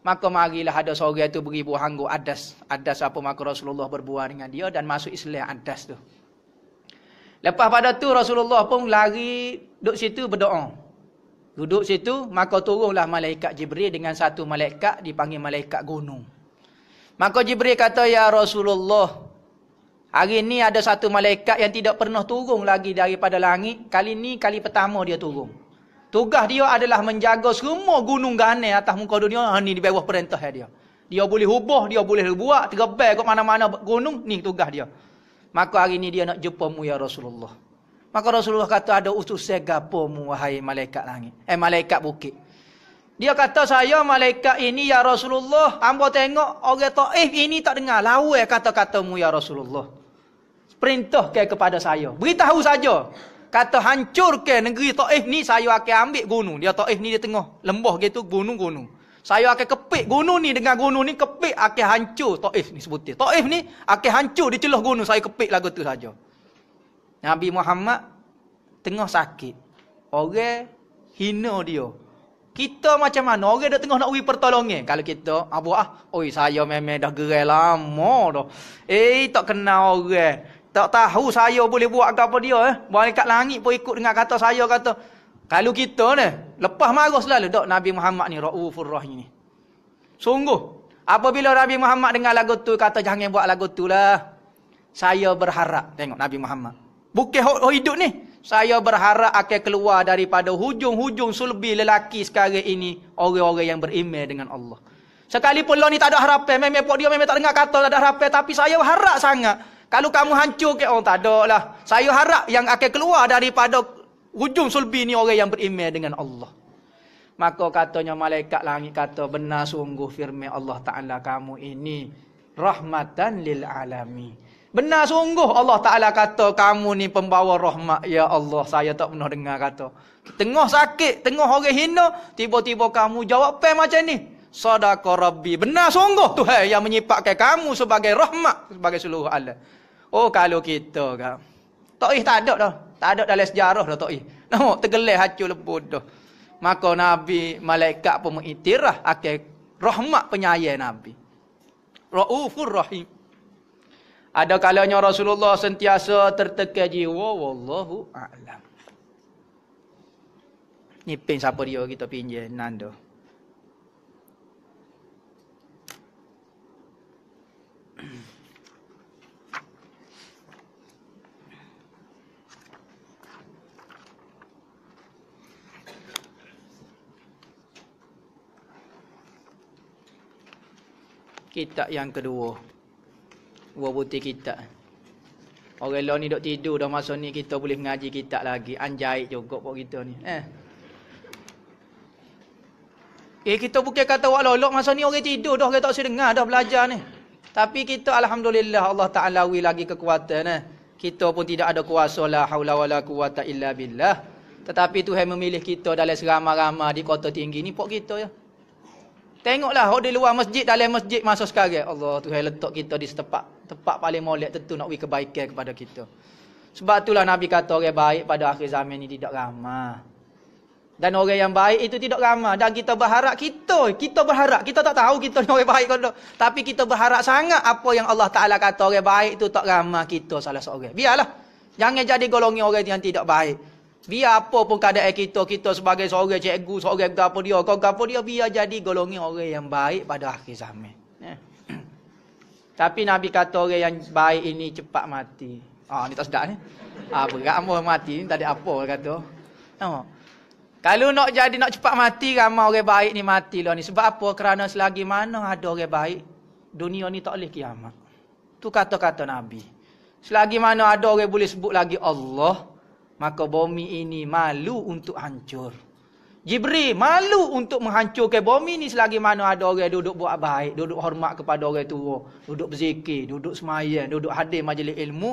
Maka marilah ada seorang itu beri buah adas. Adas apa maka Rasulullah berbuah dengan dia dan masuk Islam adas tu. Lepas pada tu Rasulullah pun lari duduk situ berdoa. Duduk situ maka turunlah malaikat Jibril dengan satu malaikat dipanggil malaikat gunung. Maka Jibril kata ya Rasulullah hari ni ada satu malaikat yang tidak pernah turun lagi daripada langit. Kali ini kali pertama dia turun. Tugas dia adalah menjaga semua gunung ganai atas muka dunia. Ha, ni di bawah perintah dia. Dia boleh hubuh, dia boleh buat, tergebel ke mana-mana gunung. Ni tugas dia. Maka hari ni dia nak jumpa mu ya Rasulullah. Maka Rasulullah kata ada utus segapa mu wahai malaikat langit. Eh malaikat bukit. Dia kata saya malaikat ini ya Rasulullah. Ambo tengok orang ta'if eh, ini tak dengar. Lawa kata-katamu ya Rasulullah. Perintah ke kepada saya. Beritahu saja kata ke, negeri Taif ni saya akan ambil gunung dia Taif ni dia tengah lembah gitu gunung-gunung saya akan kepik gunung ni dengan gunung ni kepik akan hancur Taif ni sebut dia Taif ni akan hancur di celah gunung saya kepik lagu tu saja Nabi Muhammad tengah sakit orang hina dia kita macam mana orang dah tengah nak uri pertolongan kalau kita apa ah oi saya memang dah gerai lama dah eh tak kenal orang tak tahu saya boleh buat ke apa dia. Eh? kat langit pun ikut dengan kata saya kata. Kalau kita ni. Lepas marah selalu. Tak Nabi Muhammad ni. Ra'ufur Rahim ni. Sungguh. Apabila Nabi Muhammad dengar lagu tu. Kata jangan buat lagu tu lah. Saya berharap. Tengok Nabi Muhammad. Bukit hidup ni. Saya berharap akan keluar daripada hujung-hujung sulbi lelaki sekarang ini. Orang-orang yang berimeh dengan Allah. Sekalipun lo ni tak ada harapan. Memang dia memang tak dengar kata. Tak ada harapan. Tapi saya berharap sangat. Kalau kamu hancur ke orang oh, tak ada lah. Saya harap yang akan keluar daripada hujung sulbi ni orang yang beriman dengan Allah. Maka katanya malaikat langit kata benar sungguh firman Allah Taala kamu ini rahmatan lil alami. Benar sungguh Allah Taala kata kamu ni pembawa rahmat ya Allah. Saya tak pernah dengar kata. Tengah sakit, tengah orang hina, tiba-tiba kamu jawab macam ni. Sadaqa Rabbi. Benar sungguh Tuhan yang menyipatkan kamu sebagai rahmat sebagai seluruh allah. Oh kalau kita kan. Tak ih tak ada dah. Tak ada dalam sejarah dah tak ih. Nama tergelar hancur lebur dah. Maka Nabi malaikat pun mengiktiraf akan rahmat penyayang Nabi. Raufur Rahim. Ada kalanya Rasulullah sentiasa terteka jiwa wallahu a'lam. pin siapa dia kita pinjam nanda. kitab yang kedua. buah putih kitab. Orang lain ni duk tidur dah masa ni kita boleh mengaji kitab lagi. Anjay juga pok kita ni. Eh. Eh kita bukan kata wak lolok masa ni orang tidur dah orang tak sedengar dengar dah belajar ni. Tapi kita alhamdulillah Allah Taala wi lagi kekuatan eh. Kita pun tidak ada kuasa la haula wala quwata illa billah. Tetapi Tuhan memilih kita dalam seramah-ramah di kota tinggi ni pok kita ya. Tengoklah orang oh, di luar masjid, dalam masjid masa sekarang. Allah Tuhan letak kita di setepak. Tepat paling molek tentu nak beri kebaikan kepada kita. Sebab itulah Nabi kata orang baik pada akhir zaman ini tidak ramah. Dan orang yang baik itu tidak ramah. Dan kita berharap kita, kita berharap. Kita tak tahu kita ni orang baik. Tapi kita berharap sangat apa yang Allah Ta'ala kata orang baik itu tak ramah kita salah seorang. Biarlah. Jangan jadi golongi orang yang tidak baik. Biar apa pun keadaan kita, kita sebagai seorang cikgu, seorang apa dia, kau apa dia, biar jadi golongan orang yang baik pada akhir zaman. Ya. Tapi Nabi kata orang yang baik ini cepat mati. Ah ni tak sedap ni. Ah berat ambo mati ni tak ada apa kata. Tengok. Kalau nak jadi nak cepat mati ramai orang baik ni mati lah ni. Sebab apa? Kerana selagi mana ada orang baik, dunia ni tak boleh kiamat. Tu kata-kata Nabi. Selagi mana ada orang boleh sebut lagi Allah, Maka bumi ini malu untuk hancur. Jibril malu untuk menghancurkan bumi ini selagi mana ada orang duduk buat baik, duduk hormat kepada orang tua, duduk berzikir, duduk semayan, duduk hadir majlis ilmu.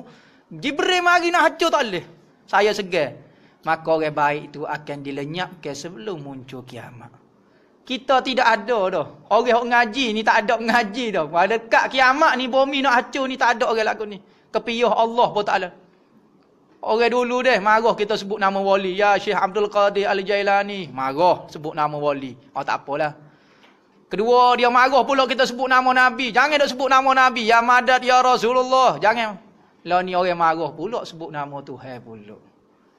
Jibril mari nak hancur tak boleh. Saya segar. Maka orang baik itu akan dilenyapkan sebelum muncul kiamat. Kita tidak ada dah. Orang yang ngaji ni tak ada ngaji dah. Ada dekat kiamat ni bumi nak hancur ni tak ada orang lakon ni. Kepiyah Allah pun tak ada orang dulu deh marah kita sebut nama wali ya Syekh Abdul Qadir Al Jailani marah sebut nama wali oh tak apalah kedua dia marah pula kita sebut nama nabi jangan dak sebut nama nabi ya madad ya Rasulullah jangan lah ni orang marah pula sebut nama tu Tuhan pula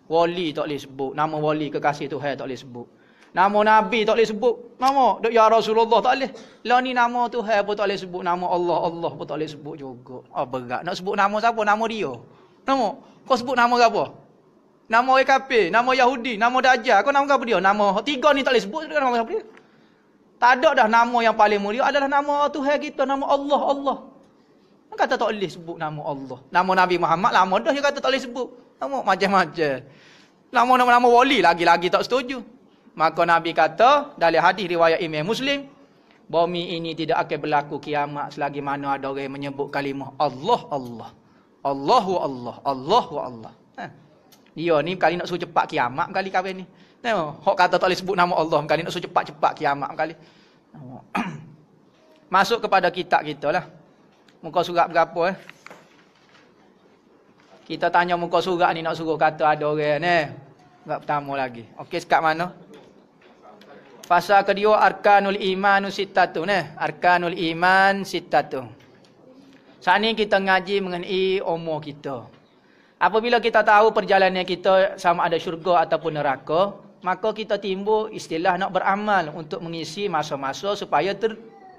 wali tak boleh sebut nama wali kekasih tu Tuhan tak boleh sebut nama nabi tak boleh sebut nama ya Rasulullah tak boleh lah ni nama tu Tuhan pun tak boleh sebut nama Allah Allah pun tak boleh sebut juga oh, berat nak sebut nama siapa nama dia nama kau sebut nama ke apa? Nama orang kafir, nama Yahudi, nama Dajjal. Kau nama apa dia? Nama tiga ni tak boleh sebut nama apa dia? Tak ada dah nama yang paling mulia adalah nama Tuhan kita, nama Allah, Allah. Kau kata tak boleh sebut nama Allah. Nama Nabi Muhammad lama dah dia kata tak boleh sebut. Nama macam-macam. Nama nama-nama wali lagi-lagi tak setuju. Maka Nabi kata dalam hadis riwayat Imam Muslim, bumi ini tidak akan berlaku kiamat selagi mana ada orang menyebut kalimah Allah, Allah. Allahu Allah, Allahu Allah. Ha. Dia ni kali nak suruh cepat kiamat kali kahwin ni. Tengok, ha. hok kata tak boleh sebut nama Allah kali nak suruh cepat-cepat kiamat kali. Ha. Masuk kepada kitab kita lah. Muka surat berapa eh? Kita tanya muka surat ni nak suruh kata ada orang ni. Eh? pertama lagi. Okey, sekat mana? Fasa kedua arkanul iman sitatu ne eh? arkanul iman sitatu Saat ini kita ngaji mengenai umur kita. Apabila kita tahu perjalanan kita sama ada syurga ataupun neraka, maka kita timbul istilah nak beramal untuk mengisi masa-masa supaya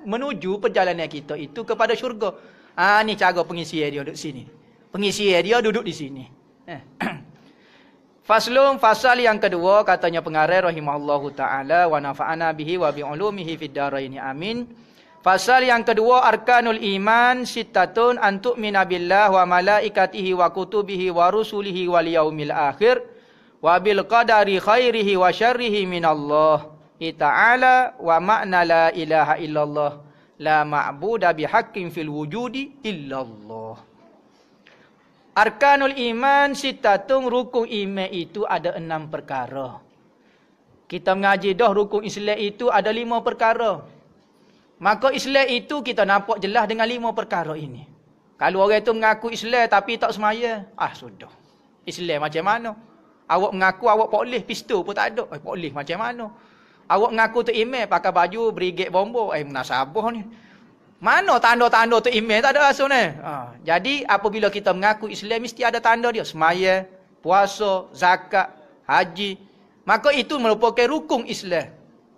menuju perjalanan kita itu kepada syurga. Ha, ini cara pengisi dia duduk sini. Pengisi dia duduk di sini. Eh. Faslum fasal yang kedua katanya pengarah rahimahullahu ta'ala wa nafa'ana bihi wa bi'ulumihi fid daraini amin. Pasal yang kedua arkanul iman sitatun antuk minabillah wa malaikatihi wa kutubihi wa rusulihi wal yaumil akhir wa bil qadari khairihi wa syarrihi Allah ta'ala wa ma'na la ilaha illallah la ma'buda bihaqqin fil wujudi illallah Arkanul iman sitatun rukun iman itu ada enam perkara. Kita mengaji dah rukun Islam itu ada lima perkara. Maka Islam itu kita nampak jelas dengan lima perkara ini. Kalau orang itu mengaku Islam tapi tak semaya, ah sudah. Islam macam mana? Awak mengaku awak polis pistol pun tak ada. Eh polis macam mana? Awak mengaku tu email pakai baju brigade bombo. Eh munasabah ni. Mana tanda-tanda tu email tak ada rasa ni? Ha. Jadi apabila kita mengaku Islam mesti ada tanda dia. Semaya, puasa, zakat, haji. Maka itu merupakan rukun Islam.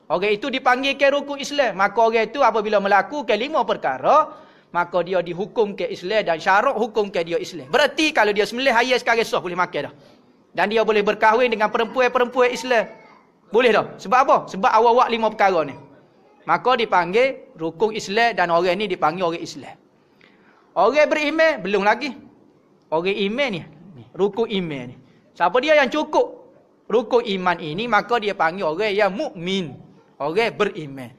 Orang itu dipanggilkan rukun Islam. Maka orang itu apabila melakukan lima perkara, maka dia dihukum ke Islam dan syarat hukum ke dia Islam. Berarti kalau dia sembelih haya sekarang sah boleh makan dah. Dan dia boleh berkahwin dengan perempuan-perempuan Islam. Boleh dah. Sebab apa? Sebab awak awal lima perkara ni. Maka dipanggil rukun Islam dan orang ni dipanggil orang Islam. Orang beriman belum lagi. Orang iman ni, rukun iman ni. Siapa dia yang cukup rukun iman ini maka dia panggil orang yang mukmin. Orang beriman.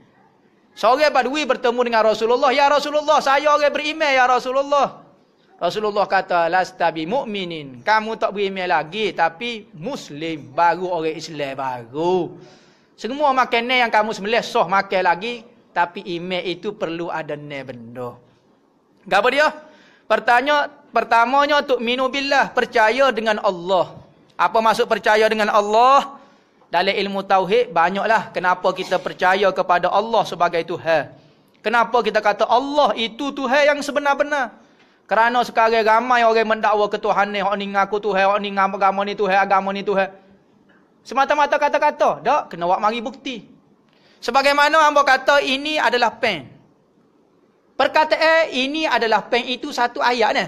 Seorang badui bertemu dengan Rasulullah. Ya Rasulullah, saya orang beriman ya Rasulullah. Rasulullah kata, Lastabi mu'minin. Kamu tak beriman lagi. Tapi Muslim baru orang Islam baru. Semua makanan yang kamu sembelih soh makan lagi. Tapi iman itu perlu ada ne benda. Gapa dia? Pertanya, pertamanya untuk minubillah. Percaya dengan Allah. Apa maksud percaya dengan Allah. Dalam ilmu tauhid banyaklah kenapa kita percaya kepada Allah sebagai Tuhan. Kenapa kita kata Allah itu Tuhan yang sebenar-benar? Kerana sekarang ramai orang mendakwa ketuhanan, hak ni ngaku Tuhan, hak ni ngam agama ni Tuhan, agama ni Tuhan. Semata-mata kata-kata, dak kena buat mari bukti. Sebagaimana hamba kata ini adalah pen. Perkataan ini adalah pen itu satu ayat ni.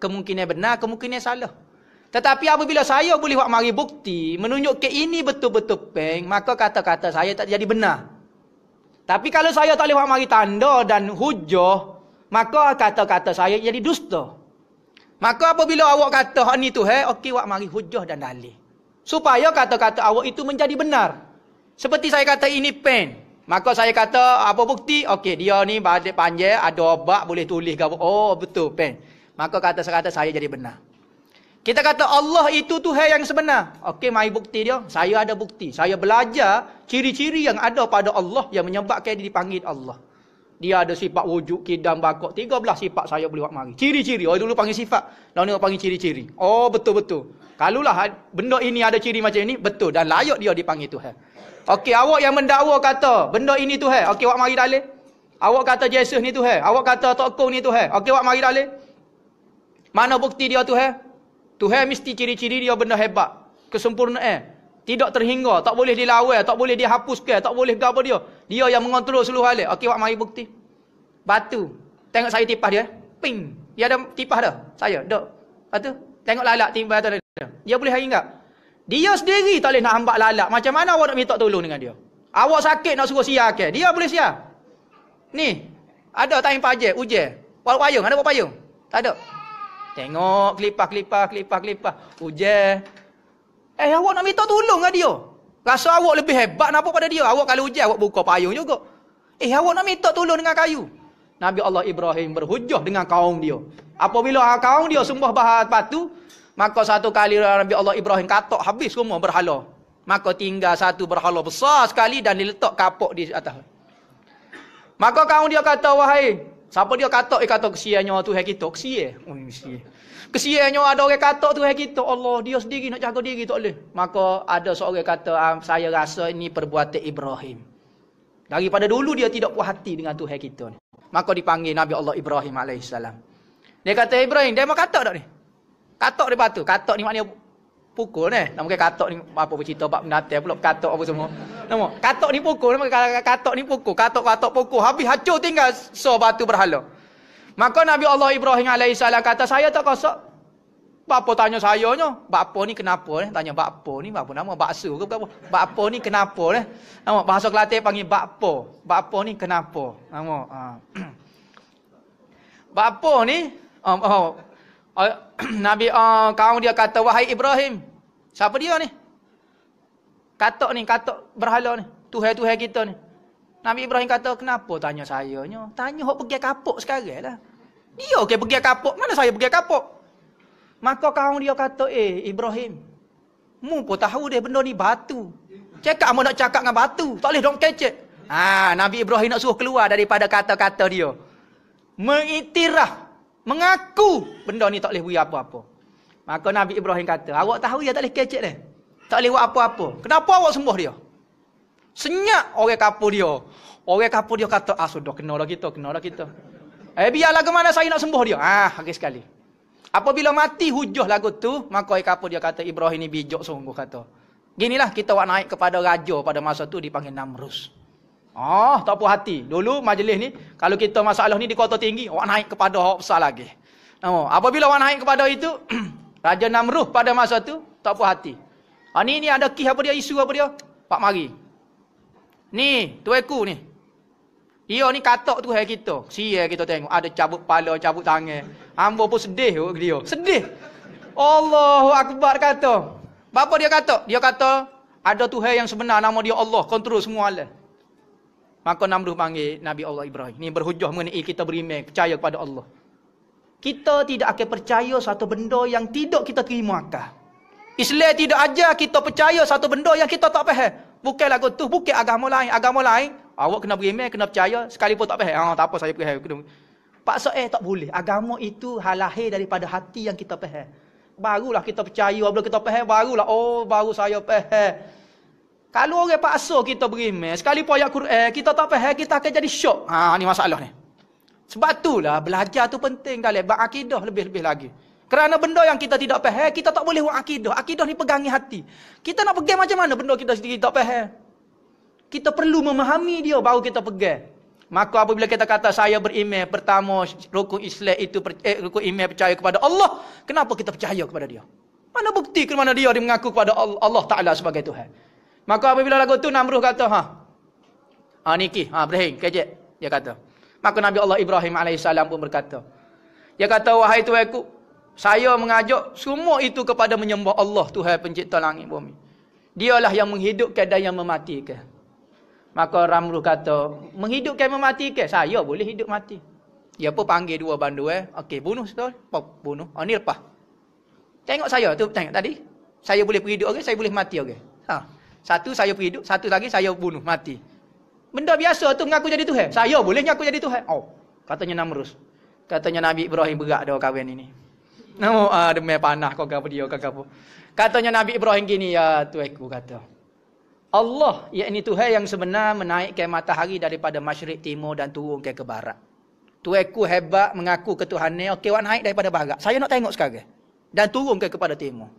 Kemungkinan benar, kemungkinan salah. Tetapi apabila saya boleh buat mari bukti, menunjuk ke ini betul-betul peng, maka kata-kata saya tak jadi benar. Tapi kalau saya tak boleh buat mari tanda dan hujah, maka kata-kata saya jadi dusta. Maka apabila awak kata hak ni tu, hey, okey buat mari hujah dan dalih. Supaya kata-kata awak itu menjadi benar. Seperti saya kata ini pen. Maka saya kata apa bukti? Okey dia ni badik panjang, ada obat boleh tulis. Oh betul pen. Maka kata-kata saya jadi benar. Kita kata Allah itu Tuhan yang sebenar. Okey, mai bukti dia. Saya ada bukti. Saya belajar ciri-ciri yang ada pada Allah yang menyebabkan dia dipanggil Allah. Dia ada sifat wujud, kidam, bakok. 13 sifat saya boleh buat mari. Ciri-ciri. Oh, dulu panggil sifat. Lalu ni panggil ciri-ciri. Oh, betul-betul. Kalau lah benda ini ada ciri macam ini, betul. Dan layak dia dipanggil Tuhan. Okey, awak yang mendakwa kata, benda ini Tuhan. Okey, awak mari dalil. Awak kata Yesus ni Tuhan. Awak kata tokoh ni Tuhan. Okey, awak mari dalil. Mana bukti dia Tuhan? Tuhan mesti ciri-ciri dia benda hebat. Kesempurnaan. Eh. Tidak terhingga. Tak boleh dilawai. Tak boleh dihapuskan. Tak boleh gaba dia. Dia yang mengontrol seluruh halik. Okey, awak mari bukti. Batu. Tengok saya tipah dia. Eh. Ping. Dia ada tipah dah. Saya. Dok. Lepas tu. Tengok lalak timbal tu. Dia boleh hari ingat. Dia sendiri tak boleh nak ambak lalak. Macam mana awak nak minta tolong dengan dia? Awak sakit nak suruh siar ke? Dia boleh siar. Ni. Ada tak yang pajak? Walau Payung. Ada buat payung? Tak ada. Tengok kelipah kelipah kelipah kelipah. Ujar. Eh awak nak minta tolong dia? Rasa awak lebih hebat nak apa pada dia? Awak kalau ujar awak buka payung juga. Eh awak nak minta tolong dengan kayu? Nabi Allah Ibrahim berhujah dengan kaum dia. Apabila ah, kaum dia sumbah bahan batu, maka satu kali Nabi Allah Ibrahim katok habis semua berhala. Maka tinggal satu berhala besar sekali dan diletak kapok di atas. Maka kaum dia kata, wahai Siapa dia kata, eh kata kesiannya Tuhan kita. Oh, kesian. Oh, kesiannya ada orang kata Tuhan kita. Allah, dia sendiri nak jaga diri tak boleh. Maka ada seorang kata, ah, saya rasa ini perbuatan Ibrahim. Daripada dulu dia tidak puas hati dengan Tuhan kita. Maka dipanggil Nabi Allah Ibrahim AS. Dia kata, Ibrahim, dia mau kata tak ni? Katok dia patut. Katok ni maknanya pukul ni. Eh? Nama kata katok ni apa bercerita bab menatai pula katok apa semua. Nama katok ni pukul nama katok ni pukul. Katok katok pukul habis hancur tinggal so batu berhala. Maka Nabi Allah Ibrahim alaihi salam kata saya tak rasa apa tanya saya nya? Bapa ni kenapa ni? Eh? Tanya bapa ni apa nama? Bakso ke apa? Bapa ni kenapa ni? Eh? Nama bahasa Kelate panggil bapa. Bapa ni kenapa? Nama ha. bapa ni oh, oh. Oh, Nabi uh, kaum dia kata wahai Ibrahim. Siapa dia ni? Katok ni, katok berhala ni. Tuhai-tuhai kita ni. Nabi Ibrahim kata, kenapa tanya saya ni? Tanya orang pergi kapok sekarang lah. Dia ke pergi kapok? Mana saya pergi kapok? Maka kaum dia kata, eh Ibrahim. Mu pun tahu dia benda ni batu. Cakap mau nak cakap dengan batu. Tak boleh dong kecek. Ah, ha, Nabi Ibrahim nak suruh keluar daripada kata-kata dia. Mengitirah Mengaku benda ni tak boleh beri apa-apa. Maka Nabi Ibrahim kata, awak tahu dia tak boleh kecek dia. Tak boleh buat apa-apa. Kenapa awak sembuh dia? Senyap orang kapur dia. Orang kapur dia kata, ah sudah kena lah kita, kena lah kita. Eh biarlah ke mana saya nak sembuh dia. Ah, akhir sekali. Apabila mati hujah lagu tu, maka orang kapur dia kata, Ibrahim ni bijak sungguh kata. Ginilah kita buat naik kepada raja pada masa tu dipanggil Namrus. Namrus. Oh, tak puas hati. Dulu majlis ni, kalau kita masalah ni di kota tinggi, awak naik kepada awak besar lagi. Nama, apabila awak naik kepada itu, Raja Namruh pada masa tu, tak puas hati. Ah, ni, ni ada kih apa dia, isu apa dia? Pak Mari. Ni, tuaku ni. Ia ni katak tu hai kita. Sia kita tengok. Ada cabut pala, cabut tangan. Ambo pun sedih oh, dia. Sedih. Allahu Akbar kata. Bapa dia kata? Dia kata, ada Tuhan yang sebenar nama dia Allah. Kontrol semua alam. Maka Namrud panggil Nabi Allah Ibrahim. Ini berhujah mengenai kita beriman, percaya kepada Allah. Kita tidak akan percaya satu benda yang tidak kita terima akal. Islam tidak ajar kita percaya satu benda yang kita tak faham. Bukanlah aku tu, bukan agama lain. Agama lain, awak kena beriman, kena percaya. Sekalipun tak faham. Oh, tak apa, saya faham. Paksa eh, tak boleh. Agama itu halahir daripada hati yang kita faham. Barulah kita percaya, apabila kita faham, barulah. Oh, baru saya faham. Kalau orang paksa kita berimeh, sekalipun ayat Quran, kita tak faham, kita akan jadi syok. Ha, ni masalah ni. Sebab itulah, belajar tu penting kali. Bak akidah lebih-lebih lagi. Kerana benda yang kita tidak faham, kita tak boleh buat akidah. Akidah ni pegangi hati. Kita nak pegang macam mana benda kita sendiri tak faham? Kita perlu memahami dia, baru kita pegang. Maka apabila kita kata, saya berimeh, pertama rukun Islam itu, eh, rukun imeh percaya kepada Allah, kenapa kita percaya kepada dia? Mana bukti ke mana dia, dia mengaku kepada Allah Ta'ala sebagai Tuhan? Maka apabila lagu tu Namrud kata, ha. Ha niki, ha breng kejek dia kata. Maka Nabi Allah Ibrahim alaihissalam pun berkata. Dia kata wahai tuhanku, saya mengajak semua itu kepada menyembah Allah Tuhan pencipta langit bumi. Dialah yang menghidupkan dan yang mematikan. Maka Ramruh kata, menghidupkan mematikan, saya boleh hidup mati. Dia pun panggil dua bandu eh. Okey, bunuh sekali. Pop, bunuh. Oh, ni lepas. Tengok saya tu, tengok tadi. Saya boleh hidup orang, okay? saya boleh mati orang. Okay? Ha. Satu saya hidup, satu lagi saya bunuh, mati. Benda biasa tu mengaku jadi Tuhan. Saya boleh mengaku jadi Tuhan. Oh, katanya Namrus. Katanya Nabi Ibrahim berat dia kawan ini. Nama ah, demi panah kau kau dia kau kau. Katanya Nabi Ibrahim gini ya tuaiku kata. Allah yakni Tuhan yang sebenar menaikkan matahari daripada masyrik timur dan turun ke, ke barat. Tuaiku hebat mengaku ketuhanan okey wan naik daripada barat. Saya nak tengok sekarang. Dan turun ke kepada timur.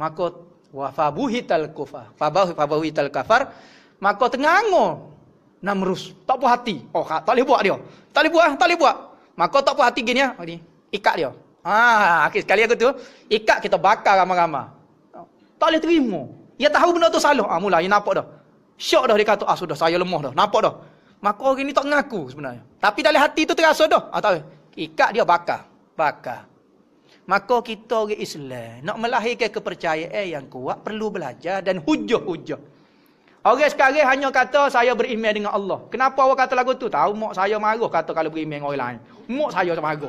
Maka wa fabuhital kufar fabahu fabuhital kafar maka tengango namrus tak puas hati oh ha, tak boleh buat dia tak boleh buat tak boleh buat maka tak puas hati gini ah ni ikat dia ah akhir sekali aku tu ikat kita bakar ramai-ramai tak boleh terima dia tahu benda tu salah ah mula dia nampak dah syok dah dia kata ah sudah saya lemah dah nampak dah maka orang ni tak mengaku sebenarnya tapi dalam hati tu terasa dah ah tak ikat dia bakar bakar Maka kita orang Islam nak melahirkan kepercayaan yang kuat perlu belajar dan hujah-hujah. Orang sekarang hanya kata saya beriman dengan Allah. Kenapa awak kata lagu tu? Tahu mak saya marah kata kalau beriman dengan orang lain. Mak saya marah.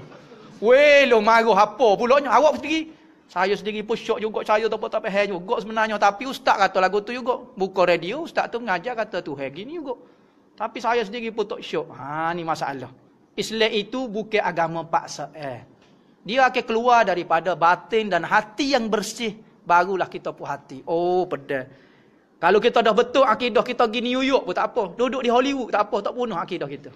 Weh, lo marah apa pulaknya? Awak sendiri saya sendiri pun syok juga saya tak tak payah juga sebenarnya tapi ustaz kata lagu tu juga buka radio ustaz tu mengajar kata tu hey gini juga tapi saya sendiri pun tak syok ha ni masalah Islam itu bukan agama paksa eh dia akan keluar daripada batin dan hati yang bersih. Barulah kita puas hati. Oh, pedas. Kalau kita dah betul akidah kita pergi New York pun tak apa. Duduk di Hollywood tak apa. Tak punuh akidah kita.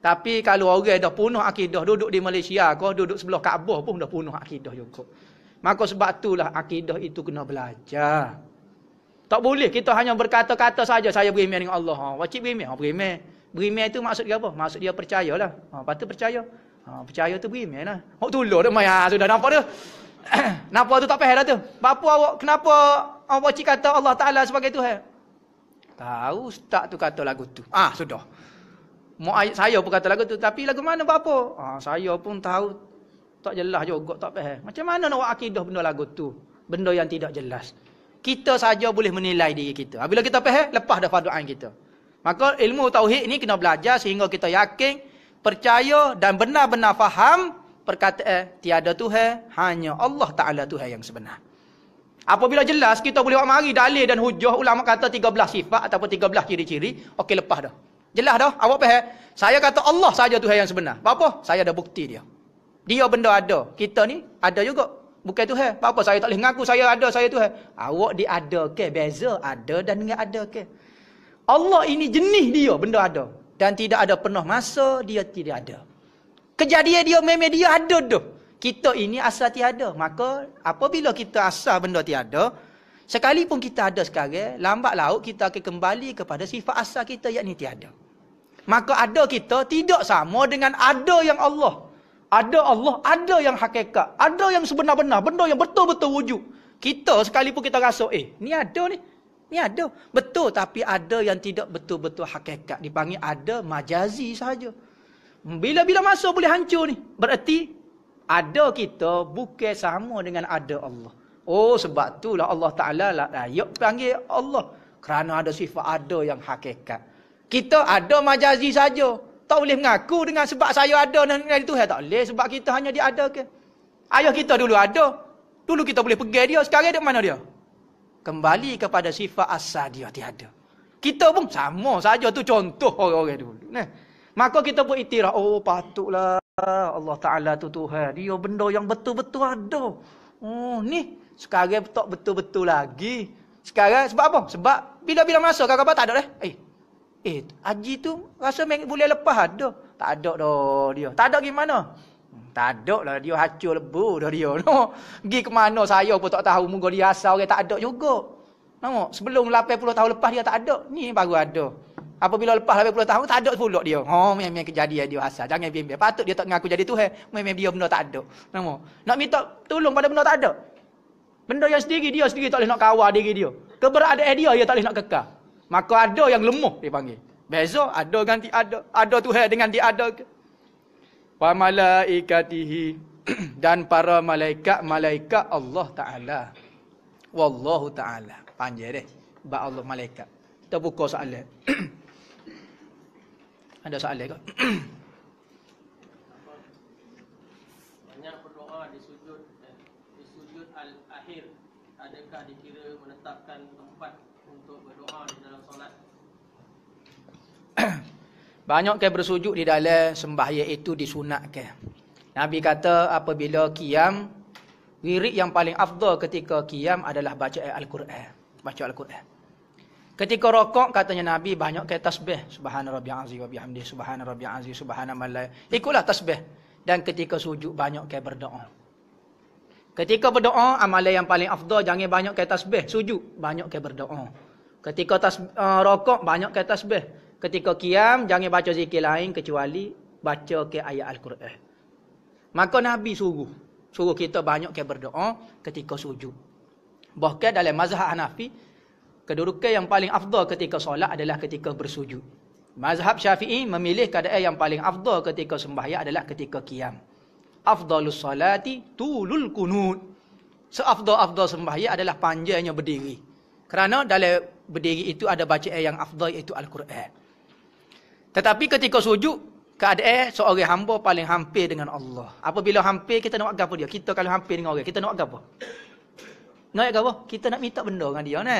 Tapi kalau orang dah punuh akidah duduk di Malaysia kau duduk sebelah Kaabah pun dah punuh akidah juga. Maka sebab itulah akidah itu kena belajar. Tak boleh kita hanya berkata-kata saja saya beriman dengan Allah. Ha, wajib beriman. Ha, beriman. Beriman itu maksud dia apa? Maksud dia percayalah. Ha, patut percaya. Ha, percaya tu beri lah. Hak tolong dah maya ha, sudah nampak tu. nampak tu tak payah dah tu. Apa awak kenapa awak cik kata Allah Taala sebagai Tuhan? Tahu ustaz tu kata lagu tu. Ah sudah. Mak ayat saya pun kata lagu tu tapi lagu mana apa? Ha, saya pun tahu tak jelas juga tak payah. Macam mana nak buat akidah benda lagu tu? Benda yang tidak jelas. Kita saja boleh menilai diri kita. Ha, bila kita payah lepas dah faduan kita. Maka ilmu tauhid ni kena belajar sehingga kita yakin percaya dan benar-benar faham perkataan eh, tiada Tuhan hanya Allah Ta'ala Tuhan yang sebenar apabila jelas kita boleh buat mari dalil dan hujah ulama kata 13 sifat ataupun 13 ciri-ciri ok lepas dah jelas dah awak faham saya kata Allah saja Tuhan yang sebenar apa-apa saya ada bukti dia dia benda ada kita ni ada juga bukan Tuhan apa-apa saya tak boleh mengaku saya ada saya Tuhan awak diadakan beza ada dan tidak ada ke Allah ini jenis dia benda ada dan tidak ada penuh masa, dia tidak ada. Kejadian dia memang dia ada dah. Kita ini asal tiada. Maka apabila kita asal benda tiada, sekalipun kita ada sekarang, lambat laut kita akan kembali kepada sifat asal kita yang yakni tiada. Maka ada kita tidak sama dengan ada yang Allah. Ada Allah, ada yang hakikat. Ada yang sebenar-benar, benda yang betul-betul wujud. Kita sekalipun kita rasa, eh ni ada ni. Ni ada. Betul tapi ada yang tidak betul-betul hakikat. Dipanggil ada majazi saja. Bila-bila masa boleh hancur ni. Bererti ada kita bukan sama dengan ada Allah. Oh sebab itulah Allah Ta'ala lah. Ya panggil Allah. Kerana ada sifat ada yang hakikat. Kita ada majazi saja. Tak boleh mengaku dengan sebab saya ada dan dengan Tuhan. Tak boleh sebab kita hanya diadakan. Ayah kita dulu ada. Dulu kita boleh pergi dia. Sekarang dia mana dia? Kembali kepada sifat asal dia tiada. Kita pun sama saja tu contoh orang-orang dulu. Nah. Maka kita buat itirah. Oh patutlah Allah Ta'ala tu Tuhan. Dia benda yang betul-betul ada. Oh ni. Sekarang tak betul-betul lagi. Sekarang sebab apa? Sebab bila-bila masa kakak apa tak ada dah. Eh. Eh, haji tu rasa boleh lepas ada. Tak ada dah dia. Tak ada gimana? Tak ada lah dia hancur lebu dah dia. No. Gi ke mana saya pun tak tahu. Moga dia asal orang tak ada juga. No. Sebelum 80 tahun lepas dia tak ada. Ni baru ada. Apabila lepas 80 tahun tak ada pula dia. Ha oh, memang kejadian dia asal. Jangan bimbing. Patut dia tak mengaku jadi Tuhan. Memang dia benda tak ada. No. Nak minta tolong pada benda tak ada. Benda yang sendiri dia sendiri tak boleh nak kawal diri dia. Keberadaan dia dia tak boleh nak kekal. Maka ada yang lemah dipanggil. panggil. Beza ada dengan tiada. Ada Tuhan dengan dia ada wa malaikatihi dan para malaikat-malaikat Allah Taala. Wallahu taala. Panjang deh. Ba Allah malaikat. Kita buka soalan. Ada soalan ke? Banyak ke bersujud di dalam sembahyang itu disunatkan. Nabi kata apabila kiam, wirid yang paling afdal ketika kiam adalah baca al-Quran, baca al-Quran. Ketika rokok katanya Nabi banyak ke tasbih, subhanallah subhanarabbiyal azim wa bihamdi subhanarabbiyal azim malay, ikulah tasbih dan ketika sujud banyak ke berdoa. Ketika berdoa amalan yang paling afdal jangan banyak ke tasbih, sujud banyak ke berdoa. Ketika tas, uh, rokok banyak ke tasbih. Ketika kiam, jangan baca zikir lain kecuali baca ke ayat al-Quran. Maka Nabi suruh, suruh kita banyak ke berdoa ketika suju. Bahkan dalam mazhab Hanafi, kedudukan yang paling afdal ketika solat adalah ketika bersujud. Mazhab Syafi'i memilih keadaan yang paling afdal ketika sembahyang adalah ketika kiam. Afdalus salati tulul kunud. Seafdal-afdal sembahyang adalah panjangnya berdiri. Kerana dalam berdiri itu ada bacaan yang afdal iaitu Al-Quran. Tetapi ketika sujud, keadaan seorang hamba paling hampir dengan Allah. Apabila hampir, kita nak agak apa dia? Kita kalau hampir dengan orang, kita nak agak apa? Nak agak apa? Kita nak minta benda dengan dia. Ne?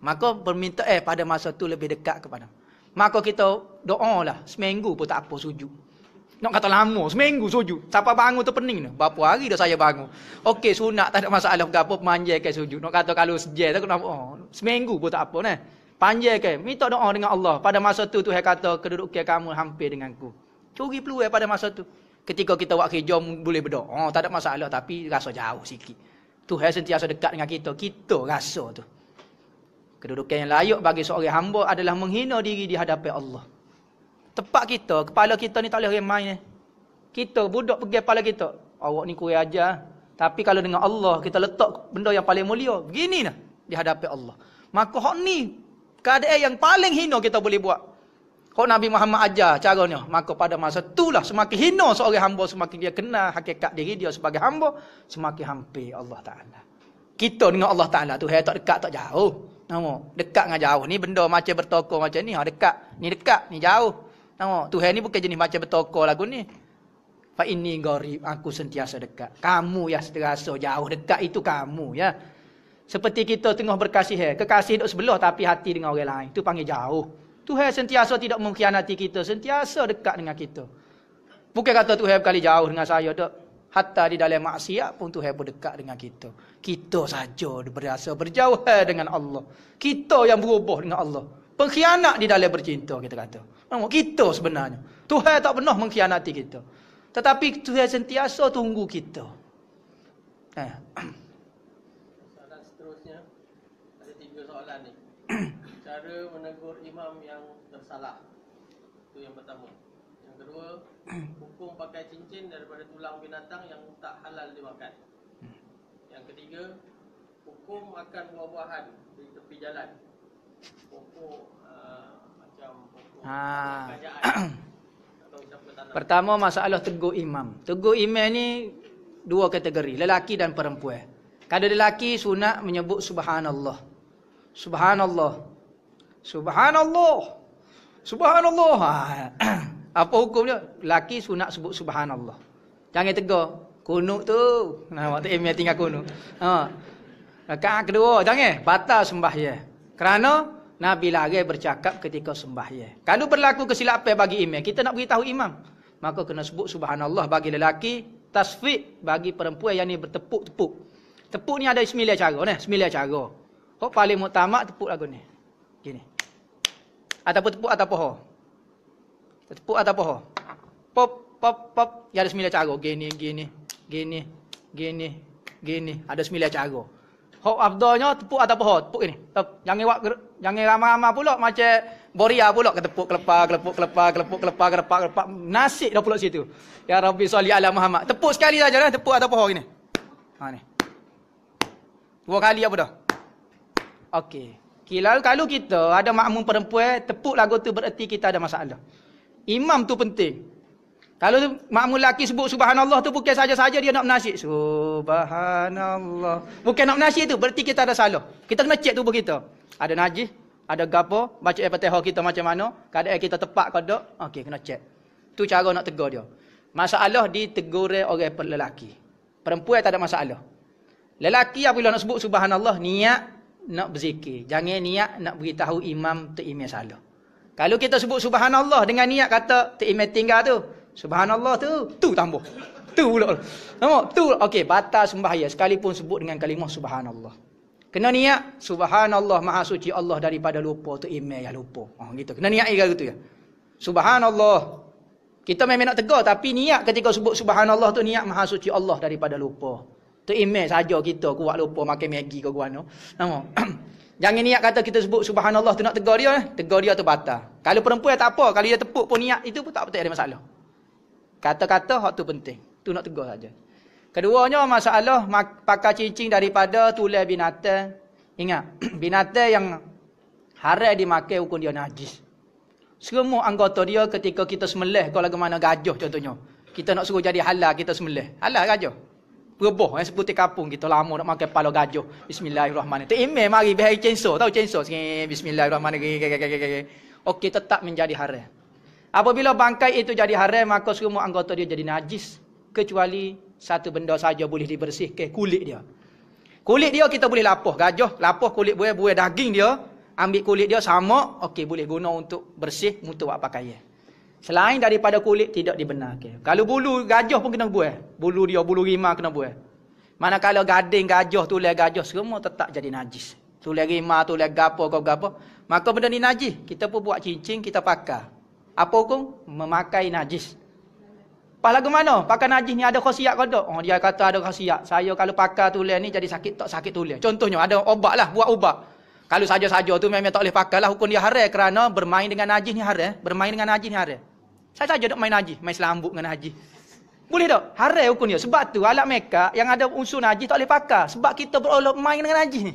Maka berminta eh pada masa tu lebih dekat kepada. Maka kita doa lah. Seminggu pun tak apa sujud. Nak kata lama, seminggu sujud. Siapa bangun tu pening ni? Berapa hari dah saya bangun. Okey, sunat tak ada masalah. Bukan apa, manjakan sujud. Nak kata kalau sejel tak oh, Seminggu pun tak apa ni panjangkan minta doa dengan Allah pada masa tu Tuhan kata kedudukan kamu hampir dengan ku. curi peluang pada masa tu ketika kita buat kerja boleh berdoa oh, tak ada masalah tapi rasa jauh sikit Tuhan sentiasa dekat dengan kita kita rasa tu kedudukan yang layak bagi seorang hamba adalah menghina diri di hadapan Allah tepat kita kepala kita ni tak boleh main eh. kita budak pergi kepala kita awak ni kurang aja. tapi kalau dengan Allah kita letak benda yang paling mulia begini lah di hadapan Allah maka hak ni keadaan yang paling hina kita boleh buat. Kalau Nabi Muhammad ajar caranya, maka pada masa itulah semakin hina seorang hamba, semakin dia kenal hakikat diri dia sebagai hamba, semakin hampir Allah Ta'ala. Kita dengan Allah Ta'ala tu, tak dekat, tak jauh. Nama, dekat dengan jauh. Ni benda macam bertokoh macam ni, ha, dekat. Ni dekat, ni jauh. Nama, Tuhan ni bukan jenis macam bertokoh lagu ni. Fa ini garib, aku sentiasa dekat. Kamu yang terasa jauh dekat itu kamu ya. Seperti kita tengah berkasih. Eh, kekasih duduk sebelah tapi hati dengan orang lain. Itu panggil jauh. Tuhan sentiasa tidak mengkhianati kita. Sentiasa dekat dengan kita. Bukan kata Tuhan berkali jauh dengan saya. Tak? Hatta di dalam maksiat pun Tuhan pun dekat dengan kita. Kita saja berasa berjauh eh, dengan Allah. Kita yang berubah dengan Allah. Pengkhianat di dalam bercinta kita kata. Kita sebenarnya. Tuhan tak pernah mengkhianati kita. Tetapi Tuhan sentiasa tunggu kita. Eh. cara menegur imam yang tersalah. Itu yang pertama. Yang kedua, hukum pakai cincin daripada tulang binatang yang tak halal dimakan. Yang ketiga, hukum makan buah-buahan di tepi jalan. Pokok Ha. Pertama masalah tegur imam. Tegur imam ni dua kategori, lelaki dan perempuan. Kalau lelaki sunat menyebut subhanallah. Subhanallah. Subhanallah. Subhanallah. Ha. Apa hukumnya? Laki sunat sebut subhanallah. Jangan tegur. Kunut tu. Nah, waktu Amy tinggal kunut. Ha. Rakaat kedua, jangan. Batal sembahyang. Kerana Nabi lagi bercakap ketika sembahyang. Kalau berlaku kesilapan bagi imam, kita nak beritahu imam. Maka kena sebut subhanallah bagi lelaki, tasfiq bagi perempuan yang ni bertepuk-tepuk. Tepuk ni ada 9 cara ni, 9 cara. Kok paling utama tepuk lagu ni. Gini ataupun tepuk atas poho. Tepuk atau poho. Pop pop pop ya ada sembilan cara. Gini gini gini gini gini ada sembilan cara. Hok afdalnya tepuk atau poho, tepuk ini. Tep. Jangan buat jangan ramai-ramai pula macam Boria pula ke tepuk kelepa kelepuk kelepa kelepuk kelepa kelepa kelepa nasi dah pula situ. Ya Rabbi soli ala Muhammad. Tepuk sekali saja lah tepuk atau poho ini. Ha ni. Dua kali apa dah? Okey. Kalau kalau kita ada makmum perempuan, tepuk lagu tu bererti kita ada masalah. Imam tu penting. Kalau makmum lelaki sebut subhanallah tu bukan saja-saja dia nak menasyik. Subhanallah. Bukan nak menasyik tu, bererti kita ada salah. Kita kena cek tubuh kita. Ada najis, ada gapo, baca ayat fatihah eh, kita macam mana, Kadai kita tepat ke tak? Okey, kena cek. Tu cara nak tegur dia. Masalah ditegur oleh lelaki. Perempuan tak ada masalah. Lelaki apabila nak sebut subhanallah, niat nak berzikir. Jangan niat nak beritahu imam tu imam salah. Kalau kita sebut subhanallah dengan niat kata tu imam tinggal tu. Subhanallah tu, tu tambah. Tu pula. Nama? Tu, okey, batal sembahaya. Sekalipun sebut dengan kalimah subhanallah. Kena niat, subhanallah maha suci Allah daripada lupa tu imam yang lupa. Oh, gitu. Kena niat juga gitu ya. Subhanallah. Kita memang nak tegar tapi niat ketika sebut subhanallah tu niat maha suci Allah daripada lupa. Tu email saja kita kuat lupa makan Maggi ke kuat no. Nama. Jangan niat kata kita sebut subhanallah tu nak tegur dia, eh? tegur dia tu batal. Kalau perempuan tak apa, kalau dia tepuk pun niat itu pun tak betul ada masalah. Kata-kata hak tu penting. Tu nak tegur saja. Keduanya masalah pakai cincin daripada tulang binatang. Ingat, binatang yang haram dimakan hukum dia najis. Semua anggota dia ketika kita semelih kalau mana gajah contohnya. Kita nak suruh jadi halal kita semelih. Halal gajah rebuh eh, seperti kapung kita lama nak makan palo gajah bismillahirrahmanirrahim tu imam mari bagi censor tahu censor sikit bismillahirrahmanirrahim okey tetap menjadi haram apabila bangkai itu jadi haram maka semua anggota dia jadi najis kecuali satu benda saja boleh dibersihkan kulit dia kulit dia kita boleh lapuh gajah lapuh kulit buaya buaya daging dia ambil kulit dia sama okey boleh guna untuk bersih mutu pakaian Selain daripada kulit tidak dibenarkan. Kalau bulu gajah pun kena buang. Bulu dia bulu rimah kena buang. Manakala gading gajah leh gajah semua tetap jadi najis. Tu leh Tulang tu leh gapo kau gapo. Maka benda ni najis. Kita pun buat cincin kita pakai. Apa hukum? Memakai najis. Pas lagu mana? Pakai najis ni ada khasiat kau tak? Oh, dia kata ada khasiat. Saya kalau pakai tu leh ni jadi sakit tak sakit tu leh. Contohnya ada obat lah. Buat ubat. Kalau saja-saja tu memang tak boleh pakailah. lah. Hukum dia haram kerana bermain dengan najis ni haram. Eh? Bermain dengan najis ni haram. Saya saja duk main haji, main selambut dengan haji. Boleh tak? Haram hukum dia. Sebab tu alat mekap yang ada unsur najis tak boleh pakai. Sebab kita berolok main dengan najis ni.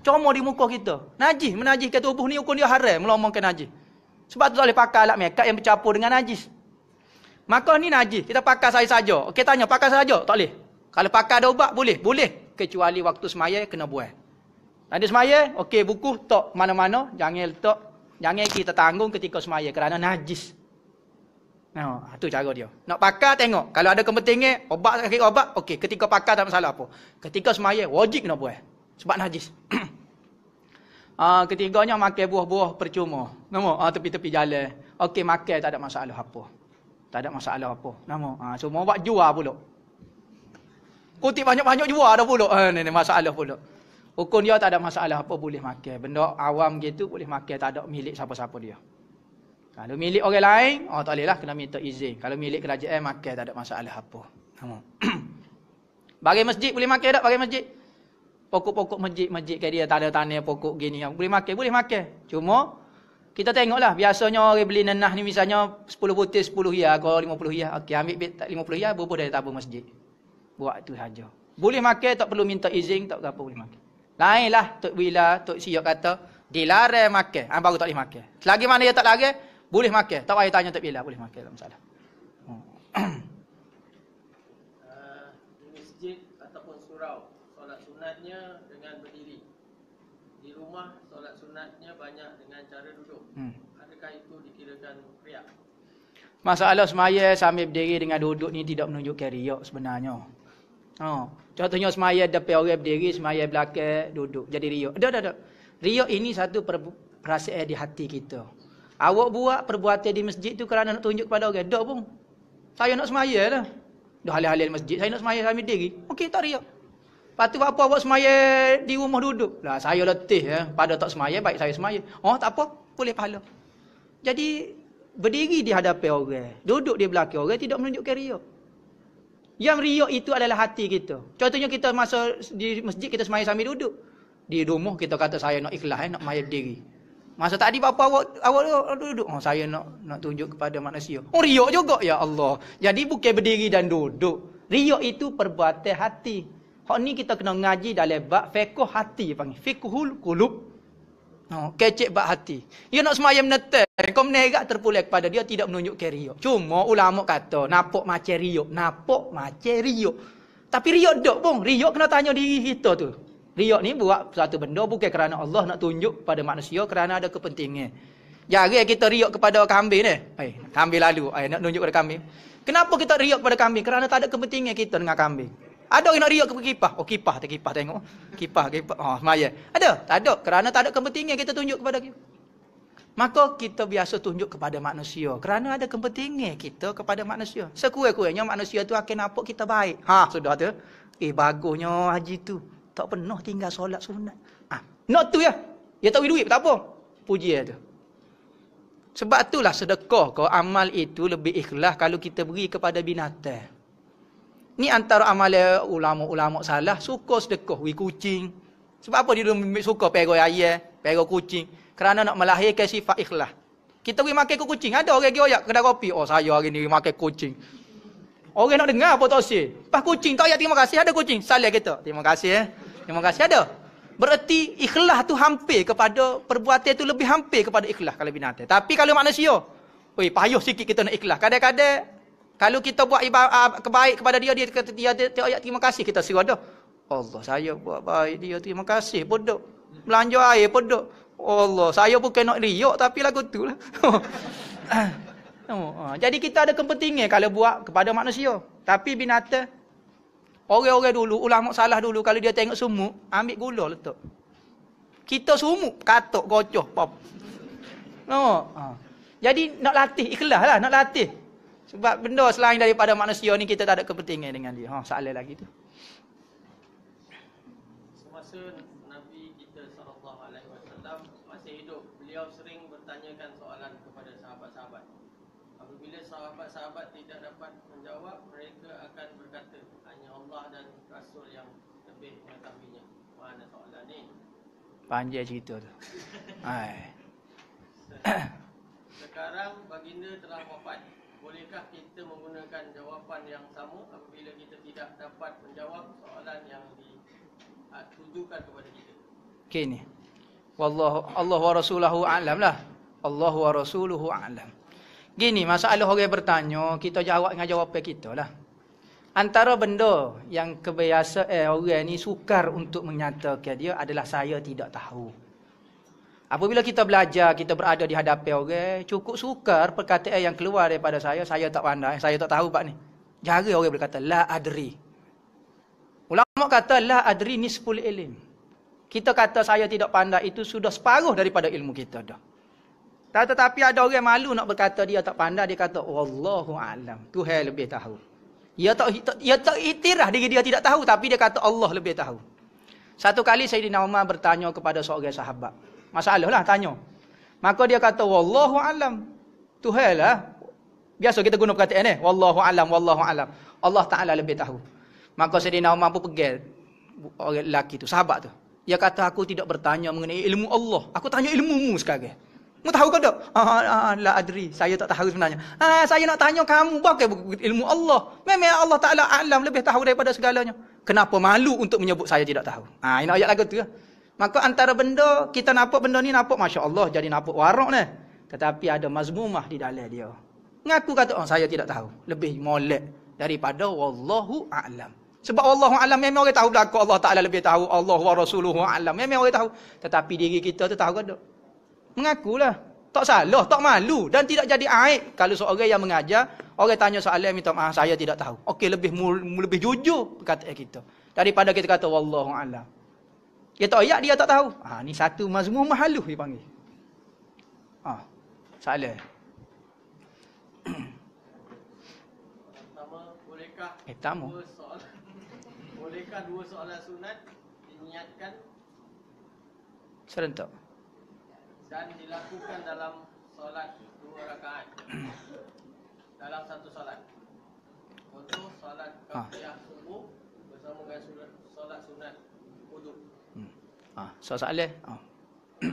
Cuma di muka kita. Najis menajiskan tubuh ni hukum dia haram melomongkan najis. Sebab tu tak boleh pakai alat mekap yang bercampur dengan najis. Maka ni najis. Kita pakai saya saja. Okey tanya pakai saja tak boleh. Kalau pakai ada ubat boleh. Boleh. Kecuali waktu semaya kena buai. Nanti semaya, okey buku tok mana-mana. Jangan letak. Jangan kita tanggung ketika semaya kerana najis. Nah, ha, itu cara dia. Nak pakar tengok. Kalau ada kepentingan, obat sakit okay, obat, okey. Ketika pakar tak masalah apa. Ketika semaya wajib nak buat. Sebab najis. Ah, uh, ketiganya makan buah-buah percuma. Nama ha, ah uh, tepi-tepi jalan. Okey, makan tak ada masalah apa. Tak ada masalah apa. Nama ha, ah uh, semua buat jual pula. Kutip banyak-banyak jual ada pula. Ah, uh, ni masalah pula. Hukum dia tak ada masalah apa boleh makan. Benda awam gitu boleh makan tak ada milik siapa-siapa dia. Kalau milik orang lain, oh tak boleh lah kena minta izin. Kalau milik kerajaan eh, makan tak ada masalah apa. Sama. Bagi masjid boleh makan tak bagi masjid? Pokok-pokok masjid, masjid ke dia tanah tanda pokok gini boleh makan, boleh makan. Cuma kita tengoklah biasanya orang beli nenah ni misalnya 10 butir 10 hiyah ke 50 hiyah. Okey, ambil 50 hiyah berapa dari tabung masjid. Buat tu saja. Boleh makan tak perlu minta izin tak apa boleh makan. Lainlah Tok Bila, Tok Siok kata dilarang makan. Ah baru tak boleh makan. Selagi mana dia tak larang, boleh makan. Tak payah tanya tak bila. Boleh makan. Tak masalah. Masalah semaya sambil berdiri dengan duduk ni tidak menunjukkan riak sebenarnya. Ha. Oh. Contohnya semaya depan orang berdiri, semaya belakang duduk. Jadi riak. Dah, dah, dah. Riak ini satu perasaan di hati kita. Awak buat perbuatan di masjid tu kerana nak tunjuk kepada orang. Dok pun. Saya nak semaya lah. Dah halil-halil masjid. Saya nak semaya sambil diri. Okey, tak riak. Lepas tu apa awak semaya di rumah duduk? Lah, saya letih. Ya. Pada tak semaya, baik saya semaya. Oh, tak apa. Boleh pahala. Jadi, berdiri di hadapan orang. Duduk di belakang orang tidak menunjukkan riak. Yang riak itu adalah hati kita. Contohnya kita masuk di masjid, kita semaya sambil duduk. Di rumah kita kata saya nak ikhlas, eh, nak maya diri. Masa tadi bapa awak awak duduk. Oh saya nak nak tunjuk kepada manusia. Oh riak juga ya Allah. Jadi bukan berdiri dan duduk. Riak itu perbuatan hati. Hak ni kita kena ngaji dalam bab fiqh hati panggil. Fiqhul qulub. Oh, kecek bab hati. Ya nak semayam netel. Kau menerak terpulih kepada dia tidak menunjuk ke riak. Cuma ulama kata, napok macam riak. Napok macam riak. Tapi riak dok pun. Riak kena tanya diri kita tu. Riak ni buat satu benda bukan kerana Allah nak tunjuk pada manusia kerana ada kepentingan. Jari kita riak kepada kambing ni. Eh, kambing lalu. Eh, nak tunjuk kepada kambing. Kenapa kita riak kepada kambing? Kerana tak ada kepentingan kita dengan kambing. Ada orang nak riak kepada kipah. Oh, kipah tak kipah tengok. Kipah, kipah. Oh, maya. Ada? Tak ada. Kerana tak ada kepentingan kita tunjuk kepada kipah. Maka kita biasa tunjuk kepada manusia. Kerana ada kepentingan kita kepada manusia. Sekuih-kuihnya manusia tu akan nampak kita baik. Ha, sudah tu. Eh, bagusnya haji tu tak pernah tinggal solat sunat. Ah, ha. not tu ya. Ya tak duit tak apa. Puji dia tu. Sebab itulah sedekah kau amal itu lebih ikhlas kalau kita beri kepada binatang. Ni antara amal eh, ulama-ulama salah suka sedekah wi kucing. Sebab apa dia suka pergo ayam, pergo kucing? Kerana nak melahirkan sifat ikhlas. Kita pergi makan kucing. Ada orang pergi oyak kedai kopi. Oh, saya hari ni makan kucing. Orang nak dengar apa tak sih? Pas kucing tak ya terima kasih ada kucing. Salih kita. Terima kasih eh. Terima kasih ada. Bererti ikhlas tu hampir kepada perbuatan tu lebih hampir kepada ikhlas kalau binatang. Tapi kalau manusia, oi payah sikit kita nak ikhlas. Kadang-kadang kalau kita buat ibadah kebaik kepada dia dia kata dia ya, terima kasih kita seru ada. Allah saya buat baik dia terima kasih bodoh. Belanja air bodoh. Allah saya bukan nak riak tapi lagu tu lah. tu. Oh, ha. Oh. Jadi kita ada kepentingan kalau buat kepada manusia. Tapi binata, orang-orang dulu, ulama salah dulu, kalau dia tengok sumuk, ambil gula letak. Kita sumuk, katok, gocoh, pop. No. Oh, Jadi nak latih, ikhlas lah, nak latih. Sebab benda selain daripada manusia ni, kita tak ada kepentingan dengan dia. Oh, soalan lagi tu. Semasa sahabat tidak dapat menjawab mereka akan berkata hanya Allah dan Rasul yang lebih mengetahuinya mana soalan ni panjang cerita tu hai sekarang baginda telah wafat bolehkah kita menggunakan jawapan yang sama apabila kita tidak dapat menjawab soalan yang ditujukan kepada kita okey ni wallahu Allah wa rasuluhu alam lah Allah wa rasuluhu alam Gini masalah orang bertanya, kita jawab dengan jawapan kita lah. Antara benda yang kebiasa eh, orang ni sukar untuk menyatakan dia adalah saya tidak tahu. Apabila kita belajar, kita berada di hadapan orang, cukup sukar perkataan yang keluar daripada saya, saya tak pandai, saya tak tahu pak ni. Jari orang berkata, la adri. Ulama kata, la adri ni sepuluh ilim. Kita kata saya tidak pandai, itu sudah separuh daripada ilmu kita dah. Tak tetapi ada orang malu nak berkata dia tak pandai dia kata wallahu alam. Tuhan lebih tahu. Ia tak ia tak itirah diri dia tidak tahu tapi dia kata Allah lebih tahu. Satu kali Sayyidina Umar bertanya kepada seorang sahabat. Masalah lah tanya. Maka dia kata wallahu alam. Tuhan lah. Biasa kita guna perkataan ni, wallahu alam, wallahu alam. Allah Taala lebih tahu. Maka Sayyidina Umar pun pegel orang lelaki tu, sahabat tu. Dia kata aku tidak bertanya mengenai ilmu Allah. Aku tanya ilmu mu sekarang. Mu tahu kau tak? Ah ah, ah, ah, la adri. Saya tak tahu sebenarnya. Ah, saya nak tanya kamu. Bagai ilmu Allah. Memang Allah Ta'ala alam lebih tahu daripada segalanya. Kenapa malu untuk menyebut saya tidak tahu? Ah, ini ayat lagu tu. Ya. Maka antara benda, kita nampak benda ni nampak. Masya Allah jadi nampak warak ni. Tetapi ada mazmumah di dalam dia. Ngaku kata, oh, saya tidak tahu. Lebih molek daripada Wallahu A'lam. Sebab Wallahu A'lam memang orang tahu belakang Allah Ta'ala lebih tahu. Allah wa Rasuluhu A'lam memang orang tahu. Tetapi diri kita tu tahu ke tak? mengakulah. Tak salah, tak malu dan tidak jadi aib kalau seorang yang mengajar, orang tanya soalan minta maaf, saya tidak tahu. Okey, lebih lebih jujur perkataan kita daripada kita kata wallahu alam. Dia tak ayat dia tak tahu. Ah ha, ni satu mazmum mahaluh dia panggil. Ah. Ha, salah. Pertama, bolehkah eh, tamu. dua soalan? Bolehkah dua soalan sunat diniatkan serentak? dan dilakukan dalam solat dua rakaat dalam satu solat untuk solat kafiah subuh bersama dengan solat sunat wuduk hmm. ah so soal soalan ha. Ah.